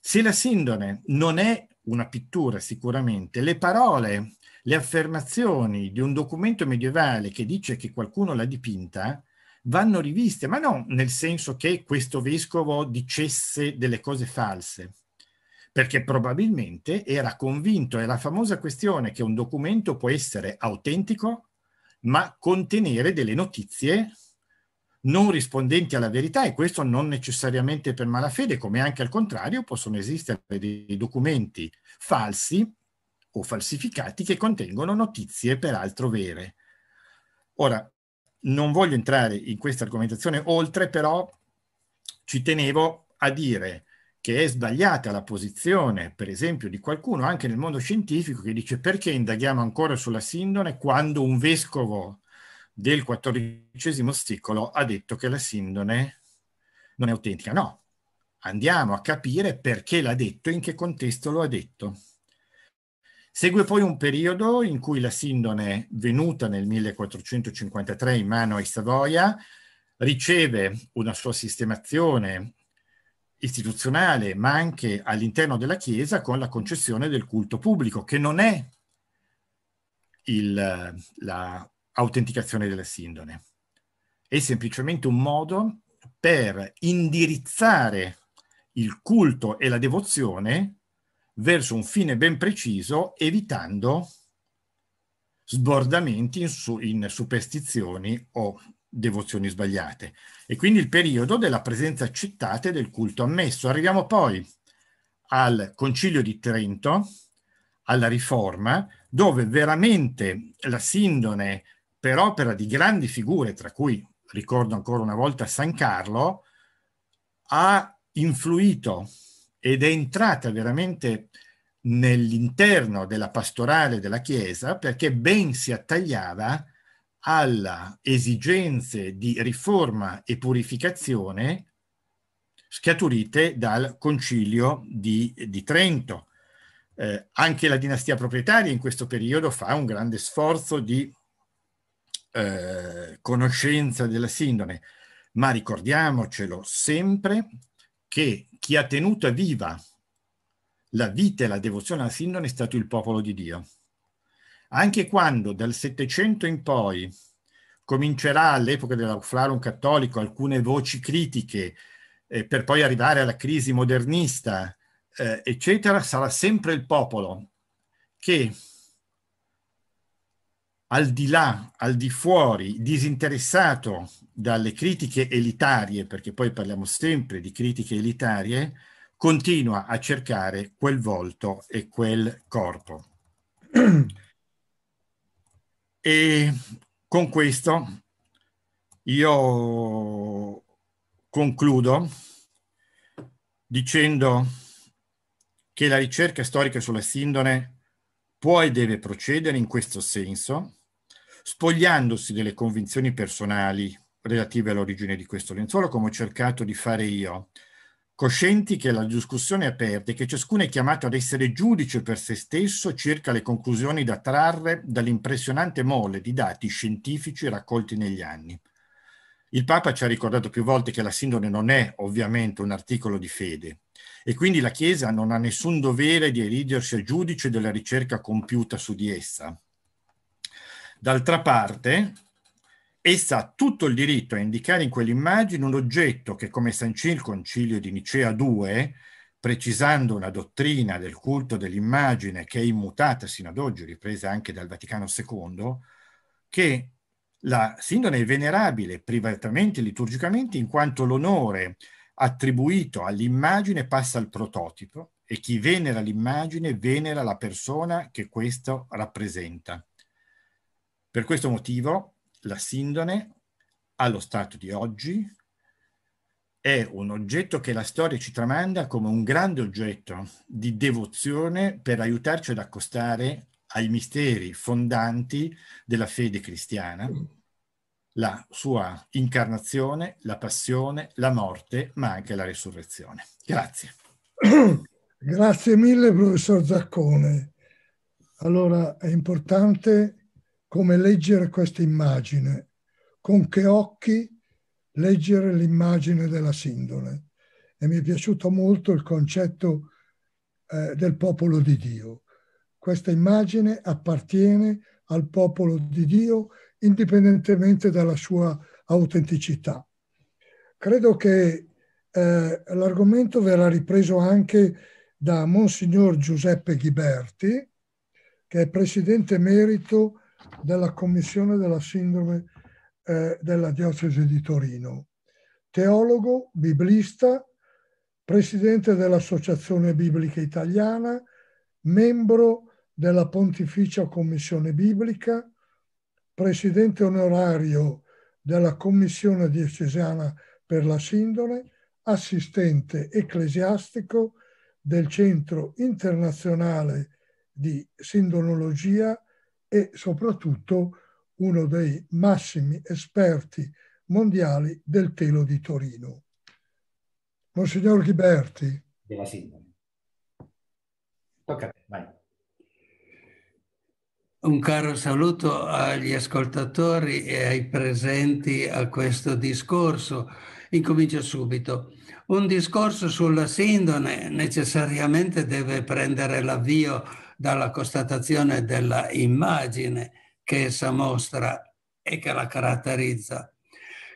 Se la sindone non è una pittura, sicuramente, le parole le affermazioni di un documento medievale che dice che qualcuno l'ha dipinta vanno riviste, ma non nel senso che questo vescovo dicesse delle cose false, perché probabilmente era convinto, è la famosa questione che un documento può essere autentico, ma contenere delle notizie non rispondenti alla verità e questo non necessariamente per malafede, come anche al contrario possono esistere dei documenti falsi o falsificati che contengono notizie peraltro vere. Ora, non voglio entrare in questa argomentazione oltre, però ci tenevo a dire che è sbagliata la posizione, per esempio, di qualcuno anche nel mondo scientifico che dice perché indaghiamo ancora sulla sindone quando un vescovo del XIV secolo ha detto che la sindone non è autentica. No, andiamo a capire perché l'ha detto, e in che contesto lo ha detto. Segue poi un periodo in cui la Sindone, venuta nel 1453 in mano ai Savoia, riceve una sua sistemazione istituzionale, ma anche all'interno della Chiesa con la concessione del culto pubblico, che non è l'autenticazione la della sindone. È semplicemente un modo per indirizzare il culto e la devozione verso un fine ben preciso, evitando sbordamenti in, su, in superstizioni o devozioni sbagliate. E quindi il periodo della presenza accettata e del culto ammesso. Arriviamo poi al Concilio di Trento, alla Riforma, dove veramente la sindone, per opera di grandi figure, tra cui ricordo ancora una volta San Carlo, ha influito ed è entrata veramente nell'interno della pastorale della Chiesa perché ben si attagliava alle esigenze di riforma e purificazione scaturite dal concilio di, di Trento. Eh, anche la dinastia proprietaria in questo periodo fa un grande sforzo di eh, conoscenza della sindone, ma ricordiamocelo sempre che chi ha tenuto viva la vita e la devozione al sindone è stato il popolo di Dio. Anche quando dal Settecento in poi comincerà all'epoca dell'Auflarum cattolico alcune voci critiche eh, per poi arrivare alla crisi modernista, eh, eccetera, sarà sempre il popolo che al di là, al di fuori, disinteressato dalle critiche elitarie, perché poi parliamo sempre di critiche elitarie, continua a cercare quel volto e quel corpo. E con questo io concludo dicendo che la ricerca storica sulla sindone può e deve procedere in questo senso, spogliandosi delle convinzioni personali relative all'origine di questo lenzuolo, come ho cercato di fare io, coscienti che la discussione è aperta e che ciascuno è chiamato ad essere giudice per se stesso circa le conclusioni da trarre dall'impressionante mole di dati scientifici raccolti negli anni. Il Papa ci ha ricordato più volte che la sindone non è ovviamente un articolo di fede e quindi la Chiesa non ha nessun dovere di erigersi a giudice della ricerca compiuta su di essa. D'altra parte, essa ha tutto il diritto a indicare in quell'immagine un oggetto che, come sancì il concilio di Nicea II, precisando una dottrina del culto dell'immagine che è immutata sino ad oggi, ripresa anche dal Vaticano II, che la sindone è venerabile privatamente e liturgicamente in quanto l'onore attribuito all'immagine passa al prototipo e chi venera l'immagine venera la persona che questo rappresenta. Per questo motivo la sindone, allo stato di oggi, è un oggetto che la storia ci tramanda come un grande oggetto di devozione per aiutarci ad accostare ai misteri fondanti della fede cristiana, la sua incarnazione, la passione, la morte, ma anche la risurrezione. Grazie. Grazie mille, professor Zaccone. Allora, è importante come leggere questa immagine, con che occhi leggere l'immagine della sindone. E mi è piaciuto molto il concetto eh, del popolo di Dio. Questa immagine appartiene al popolo di Dio indipendentemente dalla sua autenticità. Credo che eh, l'argomento verrà ripreso anche da Monsignor Giuseppe Ghiberti, che è presidente merito della Commissione della Sindrome eh, della Diocesi di Torino. Teologo, biblista, presidente dell'Associazione Biblica Italiana, membro della Pontificia Commissione Biblica, presidente onorario della Commissione diocesana per la Sindone, assistente ecclesiastico del Centro Internazionale di Sindonologia e soprattutto uno dei massimi esperti mondiali del telo di Torino. Monsignor Ghiberti. Della Sindone. Tocca a te, vai. Un caro saluto agli ascoltatori e ai presenti a questo discorso. Incomincio subito. Un discorso sulla sindone necessariamente deve prendere l'avvio dalla constatazione della immagine che essa mostra e che la caratterizza.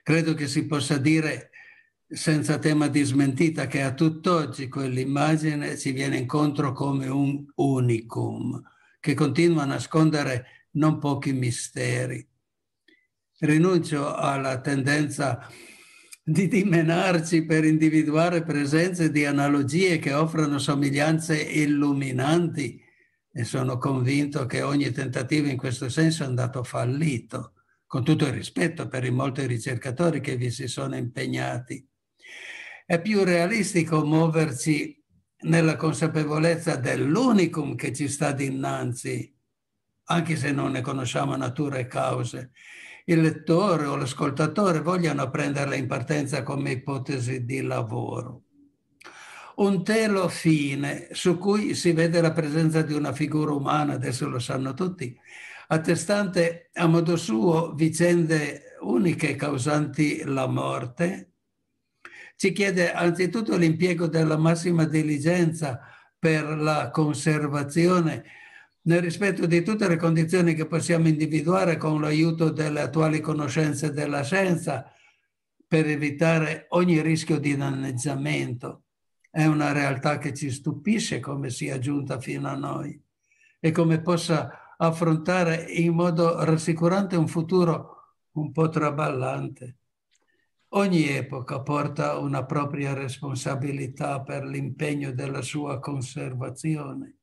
Credo che si possa dire senza tema di smentita che a tutt'oggi quell'immagine ci viene incontro come un unicum che continua a nascondere non pochi misteri. Rinuncio alla tendenza di dimenarci per individuare presenze di analogie che offrono somiglianze illuminanti e sono convinto che ogni tentativo in questo senso è andato fallito, con tutto il rispetto per i molti ricercatori che vi si sono impegnati. È più realistico muoversi nella consapevolezza dell'unicum che ci sta dinanzi, anche se non ne conosciamo natura e cause. Il lettore o l'ascoltatore vogliono prenderla in partenza come ipotesi di lavoro un telo fine su cui si vede la presenza di una figura umana, adesso lo sanno tutti, attestante a modo suo vicende uniche causanti la morte, ci chiede anzitutto l'impiego della massima diligenza per la conservazione nel rispetto di tutte le condizioni che possiamo individuare con l'aiuto delle attuali conoscenze della scienza per evitare ogni rischio di danneggiamento è una realtà che ci stupisce come sia giunta fino a noi e come possa affrontare in modo rassicurante un futuro un po' traballante. Ogni epoca porta una propria responsabilità per l'impegno della sua conservazione.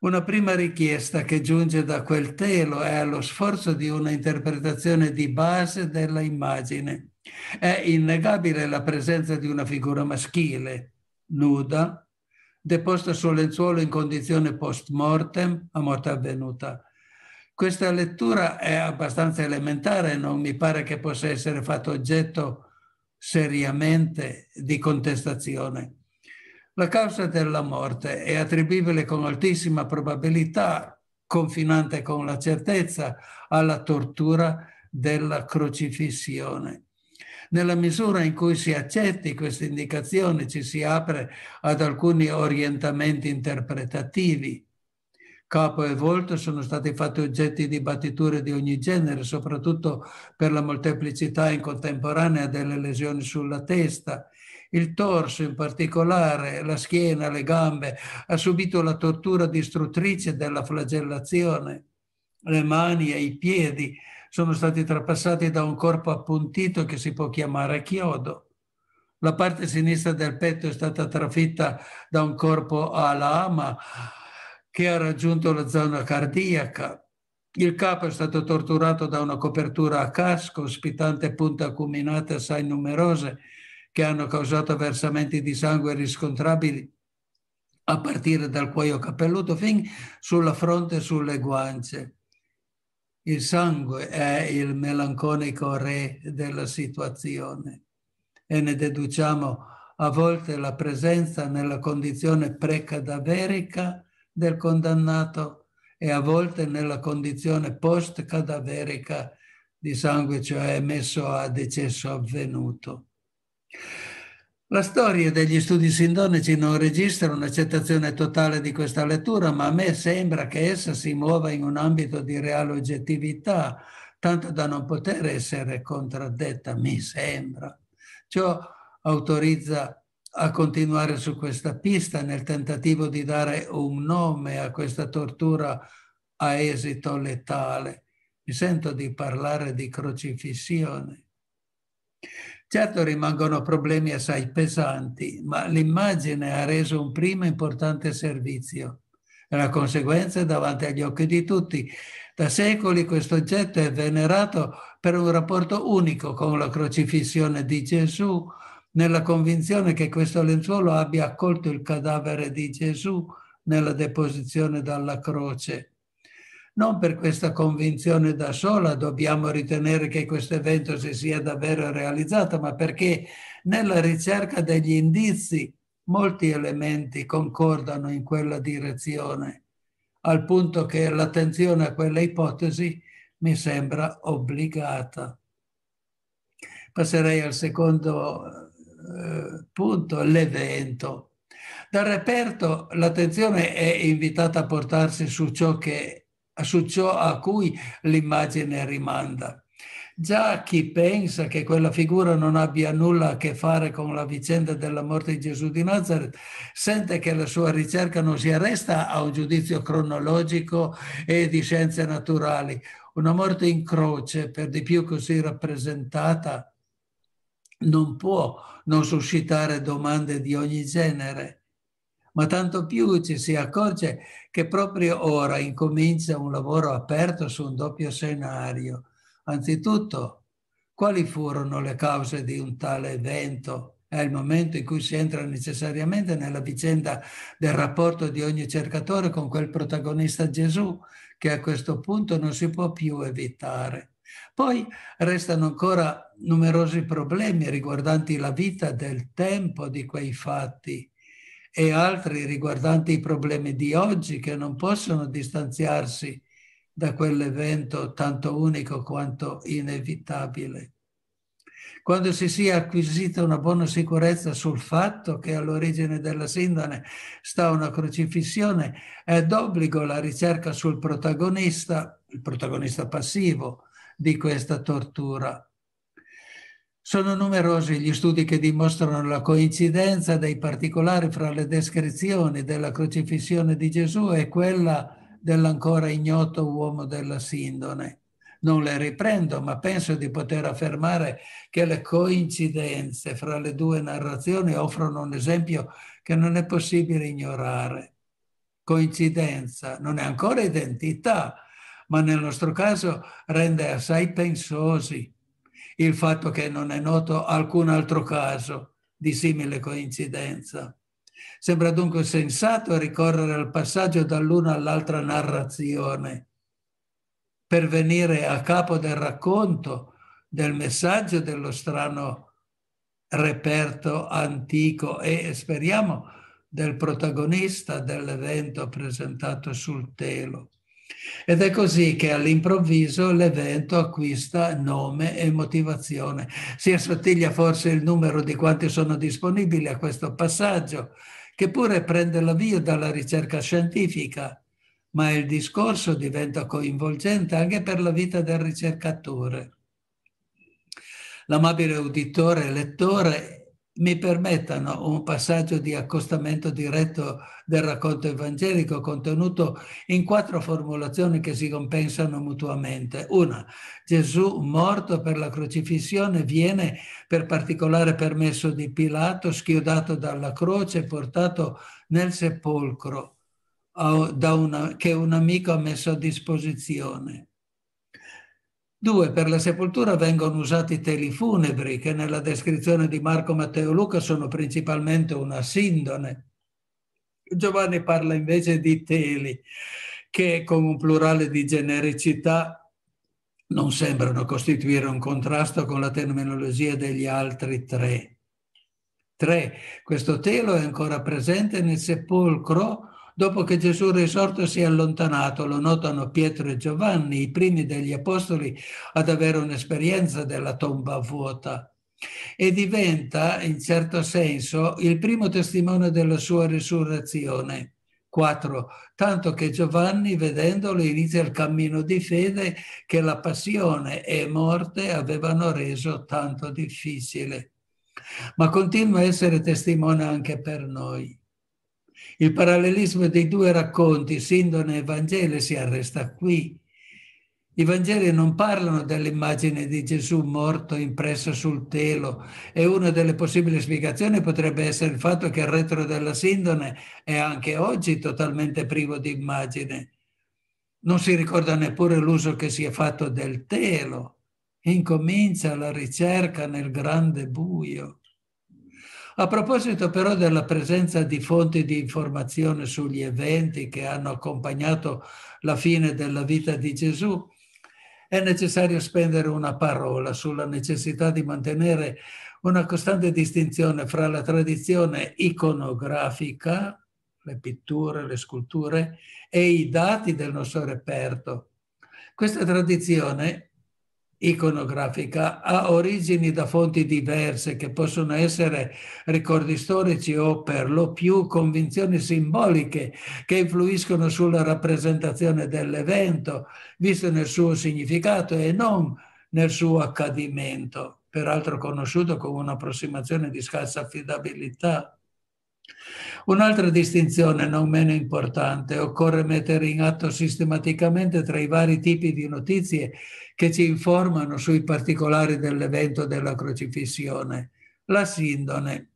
Una prima richiesta che giunge da quel telo è lo sforzo di una interpretazione di base della immagine è innegabile la presenza di una figura maschile, nuda, deposta sul lenzuolo in condizione post mortem a morte avvenuta. Questa lettura è abbastanza elementare, non mi pare che possa essere fatto oggetto seriamente di contestazione. La causa della morte è attribuibile con altissima probabilità, confinante con la certezza, alla tortura della crocifissione. Nella misura in cui si accetti questa indicazione ci si apre ad alcuni orientamenti interpretativi. Capo e volto sono stati fatti oggetti di battiture di ogni genere, soprattutto per la molteplicità in contemporanea delle lesioni sulla testa il torso in particolare, la schiena, le gambe, ha subito la tortura distruttrice della flagellazione, le mani e i piedi sono stati trapassati da un corpo appuntito che si può chiamare chiodo. La parte sinistra del petto è stata trafitta da un corpo alla ama che ha raggiunto la zona cardiaca. Il capo è stato torturato da una copertura a casco, ospitante punte acuminate assai numerose che hanno causato versamenti di sangue riscontrabili a partire dal cuoio capelluto fin sulla fronte e sulle guance. Il sangue è il melanconico re della situazione e ne deduciamo a volte la presenza nella condizione precadaverica del condannato e a volte nella condizione post-cadaverica di sangue, cioè messo a decesso avvenuto. La storia degli studi sindonici non registra un'accettazione totale di questa lettura, ma a me sembra che essa si muova in un ambito di reale oggettività, tanto da non poter essere contraddetta, mi sembra. Ciò autorizza a continuare su questa pista nel tentativo di dare un nome a questa tortura a esito letale. Mi sento di parlare di crocifissione. Certo rimangono problemi assai pesanti, ma l'immagine ha reso un primo importante servizio. La conseguenza è davanti agli occhi di tutti. Da secoli questo oggetto è venerato per un rapporto unico con la crocifissione di Gesù, nella convinzione che questo lenzuolo abbia accolto il cadavere di Gesù nella deposizione dalla croce non per questa convinzione da sola dobbiamo ritenere che questo evento si sia davvero realizzato, ma perché nella ricerca degli indizi molti elementi concordano in quella direzione, al punto che l'attenzione a quella ipotesi mi sembra obbligata. Passerei al secondo eh, punto, l'evento. Dal reperto l'attenzione è invitata a portarsi su ciò che su ciò a cui l'immagine rimanda. Già chi pensa che quella figura non abbia nulla a che fare con la vicenda della morte di Gesù di Nazareth sente che la sua ricerca non si arresta a un giudizio cronologico e di scienze naturali. Una morte in croce, per di più così rappresentata, non può non suscitare domande di ogni genere ma tanto più ci si accorge che proprio ora incomincia un lavoro aperto su un doppio scenario. Anzitutto, quali furono le cause di un tale evento? È il momento in cui si entra necessariamente nella vicenda del rapporto di ogni cercatore con quel protagonista Gesù, che a questo punto non si può più evitare. Poi restano ancora numerosi problemi riguardanti la vita del tempo di quei fatti e altri riguardanti i problemi di oggi che non possono distanziarsi da quell'evento tanto unico quanto inevitabile. Quando si sia acquisita una buona sicurezza sul fatto che all'origine della sindone sta una crocifissione, è d'obbligo la ricerca sul protagonista, il protagonista passivo di questa tortura. Sono numerosi gli studi che dimostrano la coincidenza dei particolari fra le descrizioni della crocifissione di Gesù e quella dell'ancora ignoto uomo della Sindone. Non le riprendo, ma penso di poter affermare che le coincidenze fra le due narrazioni offrono un esempio che non è possibile ignorare. Coincidenza non è ancora identità, ma nel nostro caso rende assai pensosi il fatto che non è noto alcun altro caso di simile coincidenza. Sembra dunque sensato ricorrere al passaggio dall'una all'altra narrazione per venire a capo del racconto, del messaggio dello strano reperto antico e speriamo del protagonista dell'evento presentato sul telo. Ed è così che all'improvviso l'evento acquista nome e motivazione. Si assottiglia forse il numero di quanti sono disponibili a questo passaggio, che pure prende l'avvio dalla ricerca scientifica, ma il discorso diventa coinvolgente anche per la vita del ricercatore. L'amabile uditore e lettore mi permettano un passaggio di accostamento diretto del racconto evangelico contenuto in quattro formulazioni che si compensano mutuamente. Una, Gesù morto per la crocifissione viene per particolare permesso di Pilato, schiodato dalla croce, portato nel sepolcro una, che un amico ha messo a disposizione. Due, per la sepoltura vengono usati teli funebri che nella descrizione di Marco Matteo Luca sono principalmente una sindone. Giovanni parla invece di teli che con un plurale di genericità non sembrano costituire un contrasto con la terminologia degli altri tre. Tre, questo telo è ancora presente nel sepolcro Dopo che Gesù risorto si è allontanato, lo notano Pietro e Giovanni, i primi degli apostoli ad avere un'esperienza della tomba vuota e diventa, in certo senso, il primo testimone della sua risurrezione. 4. Tanto che Giovanni, vedendolo, inizia il cammino di fede che la passione e morte avevano reso tanto difficile. Ma continua a essere testimone anche per noi. Il parallelismo dei due racconti, Sindone e Vangelo, si arresta qui. I Vangeli non parlano dell'immagine di Gesù morto impressa sul telo e una delle possibili spiegazioni potrebbe essere il fatto che il retro della Sindone è anche oggi totalmente privo di immagine. Non si ricorda neppure l'uso che si è fatto del telo. Incomincia la ricerca nel grande buio. A proposito però della presenza di fonti di informazione sugli eventi che hanno accompagnato la fine della vita di Gesù, è necessario spendere una parola sulla necessità di mantenere una costante distinzione fra la tradizione iconografica, le pitture, le sculture, e i dati del nostro reperto. Questa tradizione iconografica ha origini da fonti diverse che possono essere ricordi storici o per lo più convinzioni simboliche che influiscono sulla rappresentazione dell'evento, visto nel suo significato e non nel suo accadimento, peraltro conosciuto come un'approssimazione di scarsa affidabilità. Un'altra distinzione non meno importante occorre mettere in atto sistematicamente tra i vari tipi di notizie che ci informano sui particolari dell'evento della crocifissione. La sindone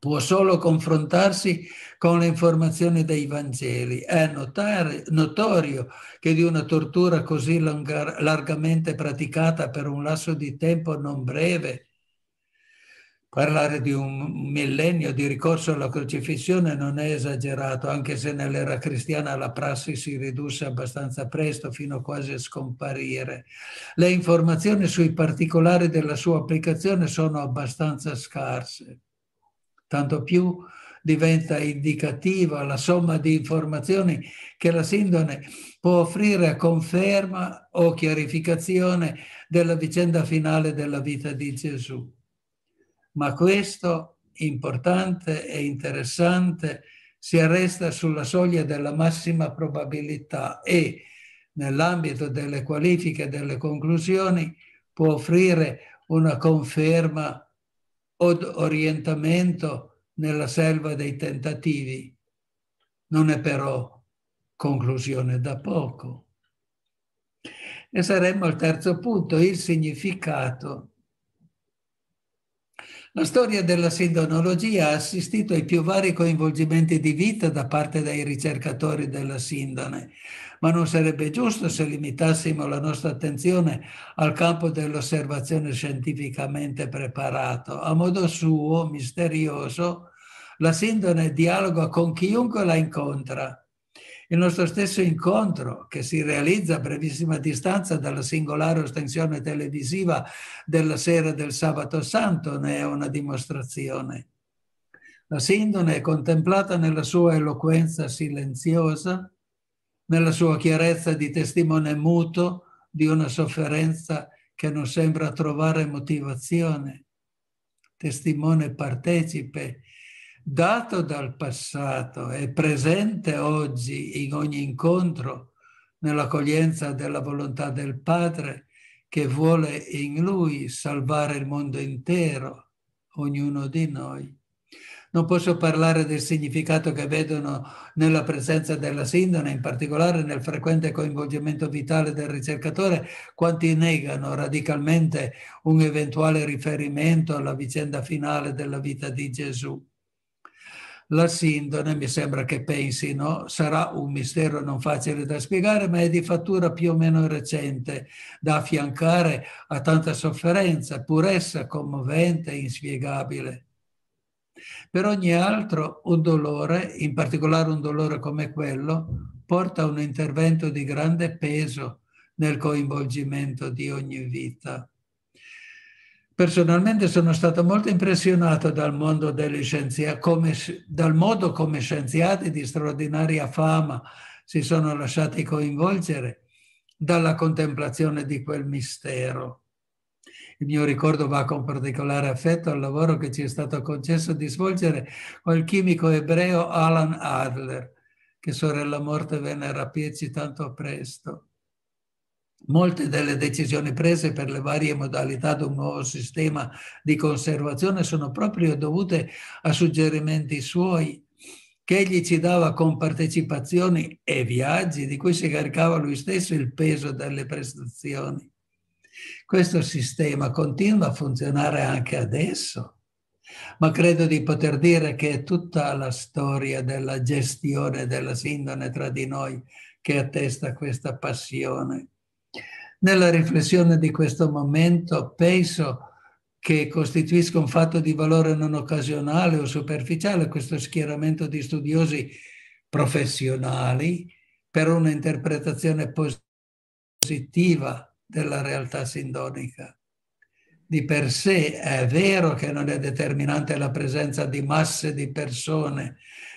può solo confrontarsi con le informazioni dei Vangeli. È notare, notorio che di una tortura così largamente praticata per un lasso di tempo non breve Parlare di un millennio di ricorso alla crocifissione non è esagerato, anche se nell'era cristiana la prassi si ridusse abbastanza presto fino quasi a scomparire. Le informazioni sui particolari della sua applicazione sono abbastanza scarse. Tanto più diventa indicativa la somma di informazioni che la sindone può offrire a conferma o chiarificazione della vicenda finale della vita di Gesù ma questo importante e interessante si arresta sulla soglia della massima probabilità e nell'ambito delle qualifiche e delle conclusioni può offrire una conferma o orientamento nella selva dei tentativi. Non è però conclusione da poco. E saremmo al terzo punto, il significato la storia della sindonologia ha assistito ai più vari coinvolgimenti di vita da parte dei ricercatori della sindone, ma non sarebbe giusto se limitassimo la nostra attenzione al campo dell'osservazione scientificamente preparato. A modo suo, misterioso, la sindone dialoga con chiunque la incontra il nostro stesso incontro che si realizza a brevissima distanza dalla singolare ostensione televisiva della sera del sabato santo ne è una dimostrazione. La sindone è contemplata nella sua eloquenza silenziosa, nella sua chiarezza di testimone muto di una sofferenza che non sembra trovare motivazione, testimone partecipe dato dal passato e presente oggi in ogni incontro nell'accoglienza della volontà del Padre che vuole in Lui salvare il mondo intero, ognuno di noi. Non posso parlare del significato che vedono nella presenza della sindone, in particolare nel frequente coinvolgimento vitale del ricercatore, quanti negano radicalmente un eventuale riferimento alla vicenda finale della vita di Gesù la sindone, mi sembra che pensino, sarà un mistero non facile da spiegare, ma è di fattura più o meno recente, da affiancare a tanta sofferenza, pur essa commovente e inspiegabile. Per ogni altro, un dolore, in particolare un dolore come quello, porta a un intervento di grande peso nel coinvolgimento di ogni vita. Personalmente sono stato molto impressionato dal mondo degli scienziati, come, dal modo come scienziati di straordinaria fama si sono lasciati coinvolgere dalla contemplazione di quel mistero. Il mio ricordo va con particolare affetto al lavoro che ci è stato concesso di svolgere col chimico ebreo Alan Adler, che sorella morte venne a rapirci tanto presto. Molte delle decisioni prese per le varie modalità di un nuovo sistema di conservazione sono proprio dovute a suggerimenti suoi che egli ci dava con partecipazioni e viaggi di cui si caricava lui stesso il peso delle prestazioni. Questo sistema continua a funzionare anche adesso, ma credo di poter dire che è tutta la storia della gestione della sindone tra di noi che attesta questa passione nella riflessione di questo momento penso che costituisca un fatto di valore non occasionale o superficiale questo schieramento di studiosi professionali per un'interpretazione positiva della realtà sindonica. Di per sé è vero che non è determinante la presenza di masse di persone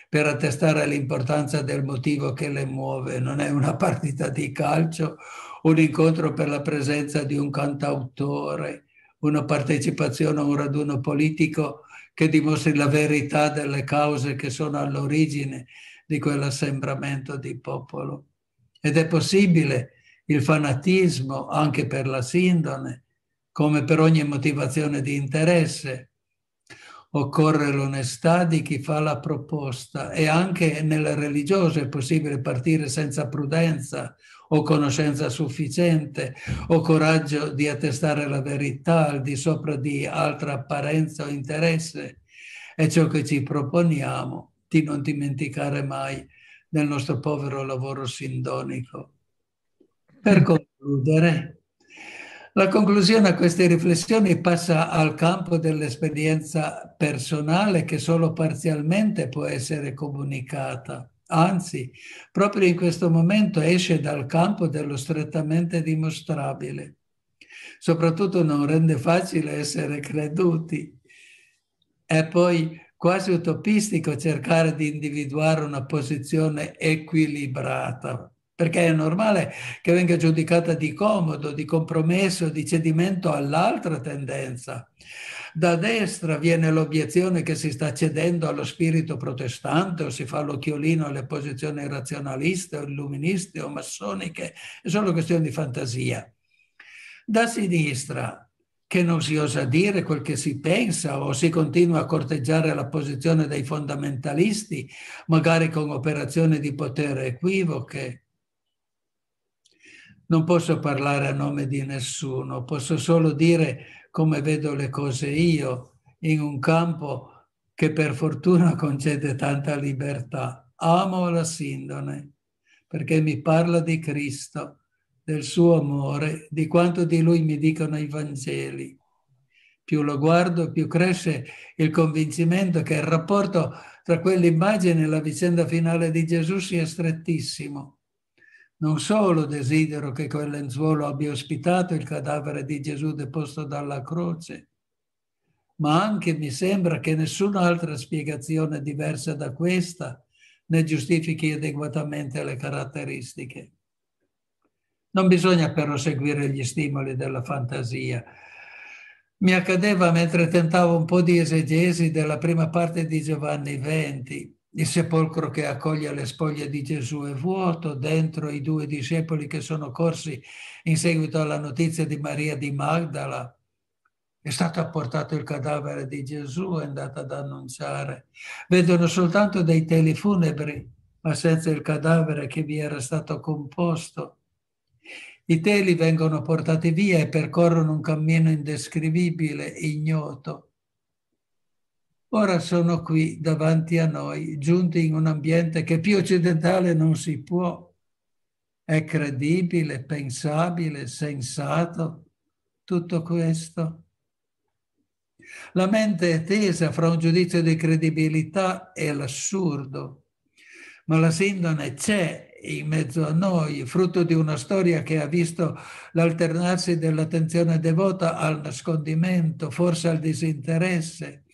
per attestare l'importanza del motivo che le muove, non è una partita di calcio un incontro per la presenza di un cantautore, una partecipazione a un raduno politico che dimostri la verità delle cause che sono all'origine di quell'assembramento di popolo. Ed è possibile il fanatismo anche per la sindone, come per ogni motivazione di interesse. Occorre l'onestà di chi fa la proposta e anche nella religiosa è possibile partire senza prudenza o conoscenza sufficiente o coraggio di attestare la verità al di sopra di altra apparenza o interesse. È ciò che ci proponiamo di non dimenticare mai nel nostro povero lavoro sindonico. Per [LAUGHS] concludere, la conclusione a queste riflessioni passa al campo dell'esperienza personale che solo parzialmente può essere comunicata. Anzi, proprio in questo momento esce dal campo dello strettamente dimostrabile. Soprattutto non rende facile essere creduti. È poi quasi utopistico cercare di individuare una posizione equilibrata, perché è normale che venga giudicata di comodo, di compromesso, di cedimento all'altra tendenza. Da destra viene l'obiezione che si sta cedendo allo spirito protestante o si fa l'occhiolino alle posizioni razionaliste o illuministe o massoniche, è solo questione di fantasia. Da sinistra che non si osa dire quel che si pensa o si continua a corteggiare la posizione dei fondamentalisti, magari con operazioni di potere equivoche. Non posso parlare a nome di nessuno, posso solo dire come vedo le cose io, in un campo che per fortuna concede tanta libertà. Amo la Sindone perché mi parla di Cristo, del suo amore, di quanto di lui mi dicono i Vangeli. Più lo guardo, più cresce il convincimento che il rapporto tra quell'immagine e la vicenda finale di Gesù sia strettissimo non solo desidero che quel lenzuolo abbia ospitato il cadavere di Gesù deposto dalla croce, ma anche mi sembra che nessun'altra spiegazione diversa da questa ne giustifichi adeguatamente le caratteristiche. Non bisogna però seguire gli stimoli della fantasia. Mi accadeva mentre tentavo un po' di esegesi della prima parte di Giovanni XX il sepolcro che accoglie le spoglie di Gesù è vuoto, dentro i due discepoli che sono corsi in seguito alla notizia di Maria di Magdala. È stato apportato il cadavere di Gesù, è andata ad annunciare. Vedono soltanto dei teli funebri, ma senza il cadavere che vi era stato composto. I teli vengono portati via e percorrono un cammino indescrivibile, ignoto ora sono qui davanti a noi, giunti in un ambiente che più occidentale non si può. È credibile, pensabile, sensato tutto questo? La mente è tesa fra un giudizio di credibilità e l'assurdo, ma la sindone c'è in mezzo a noi, frutto di una storia che ha visto l'alternarsi dell'attenzione devota al nascondimento, forse al disinteresse,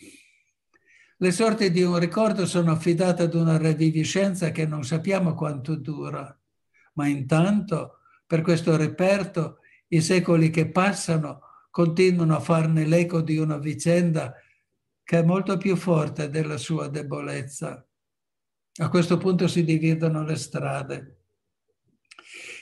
le sorti di un ricordo sono affidate ad una rediviscenza che non sappiamo quanto dura, ma intanto per questo reperto i secoli che passano continuano a farne l'eco di una vicenda che è molto più forte della sua debolezza. A questo punto si dividono le strade.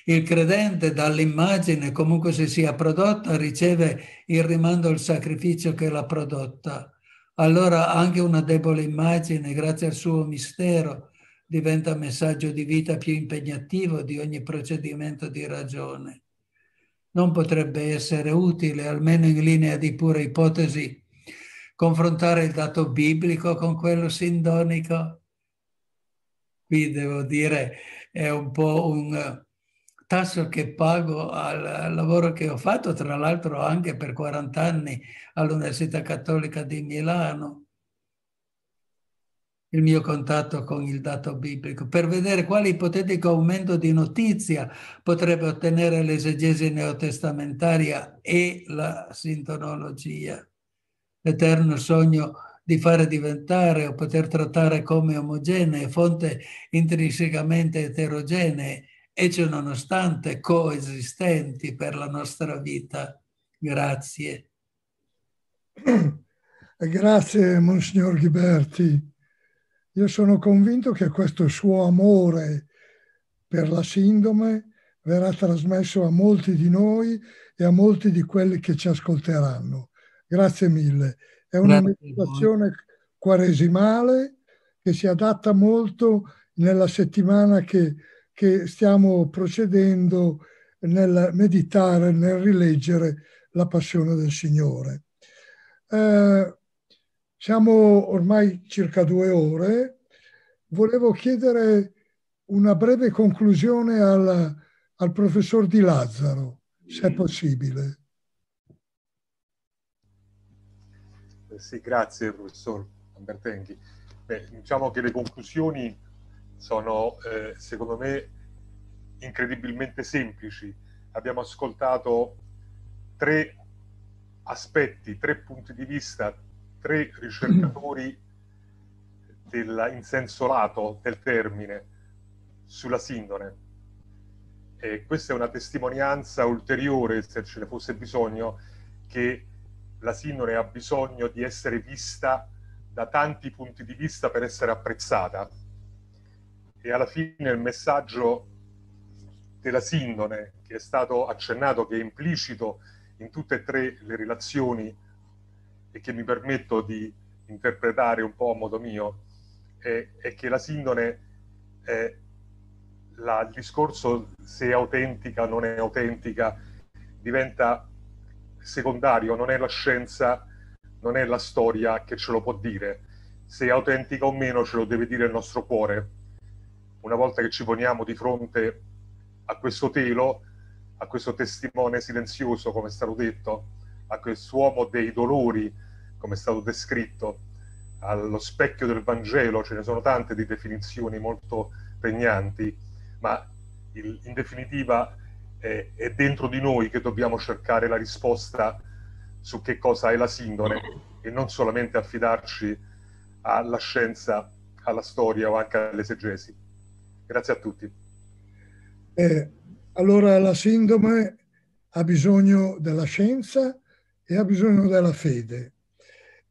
Il credente dall'immagine, comunque si sia prodotta, riceve il rimando al sacrificio che l'ha prodotta allora anche una debole immagine, grazie al suo mistero, diventa messaggio di vita più impegnativo di ogni procedimento di ragione. Non potrebbe essere utile, almeno in linea di pura ipotesi, confrontare il dato biblico con quello sindonico? Qui devo dire è un po' un tasso che pago al lavoro che ho fatto, tra l'altro anche per 40 anni all'Università Cattolica di Milano, il mio contatto con il dato biblico, per vedere quale ipotetico aumento di notizia potrebbe ottenere l'esegesi neotestamentaria e la sintonologia. L'eterno sogno di fare diventare o poter trattare come omogenee fonte intrinsecamente eterogenee e ciononostante coesistenti per la nostra vita. Grazie. Eh, grazie Monsignor Ghiberti. Io sono convinto che questo suo amore per la sindrome verrà trasmesso a molti di noi e a molti di quelli che ci ascolteranno. Grazie mille. È una Grazie meditazione quaresimale che si adatta molto nella settimana che che stiamo procedendo nel meditare, nel rileggere la passione del Signore. Eh, siamo ormai circa due ore. Volevo chiedere una breve conclusione al, al professor Di Lazzaro, se è mm. possibile. Eh sì, grazie professor Ambertenghi. Beh, diciamo che le conclusioni sono eh, secondo me incredibilmente semplici. Abbiamo ascoltato tre aspetti, tre punti di vista, tre ricercatori [CLEARS THROAT] del, in senso lato del termine sulla sindone. E questa è una testimonianza ulteriore, se ce ne fosse bisogno, che la sindone ha bisogno di essere vista da tanti punti di vista per essere apprezzata e alla fine il messaggio della sindone che è stato accennato, che è implicito in tutte e tre le relazioni e che mi permetto di interpretare un po' a modo mio, è, è che la sindone, è, la, il discorso se è autentica o non è autentica diventa secondario, non è la scienza, non è la storia che ce lo può dire. Se è autentica o meno ce lo deve dire il nostro cuore una volta che ci poniamo di fronte a questo telo, a questo testimone silenzioso, come è stato detto, a quest'uomo dei dolori, come è stato descritto, allo specchio del Vangelo, ce ne sono tante di definizioni molto pregnanti, ma il, in definitiva è, è, dentro di noi che dobbiamo cercare la risposta su che cosa è la sindone e non solamente affidarci alla scienza, alla storia o anche all'esegesi. Grazie a tutti. Eh, allora la sindrome ha bisogno della scienza e ha bisogno della fede.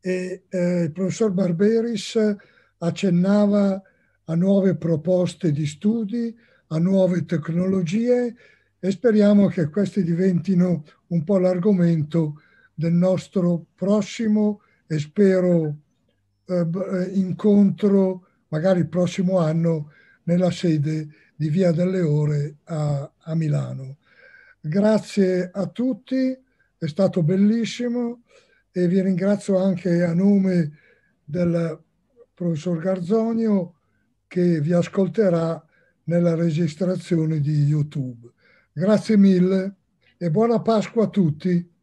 E, eh, il professor Barberis accennava a nuove proposte di studi, a nuove tecnologie e speriamo che queste diventino un po' l'argomento del nostro prossimo e spero eh, eh incontro, magari il prossimo anno, nella sede di Via delle Ore a, a Milano. Grazie a tutti, è stato bellissimo e vi ringrazio anche a nome del professor Garzonio che vi ascolterà nella registrazione di YouTube. Grazie mille e buona Pasqua a tutti.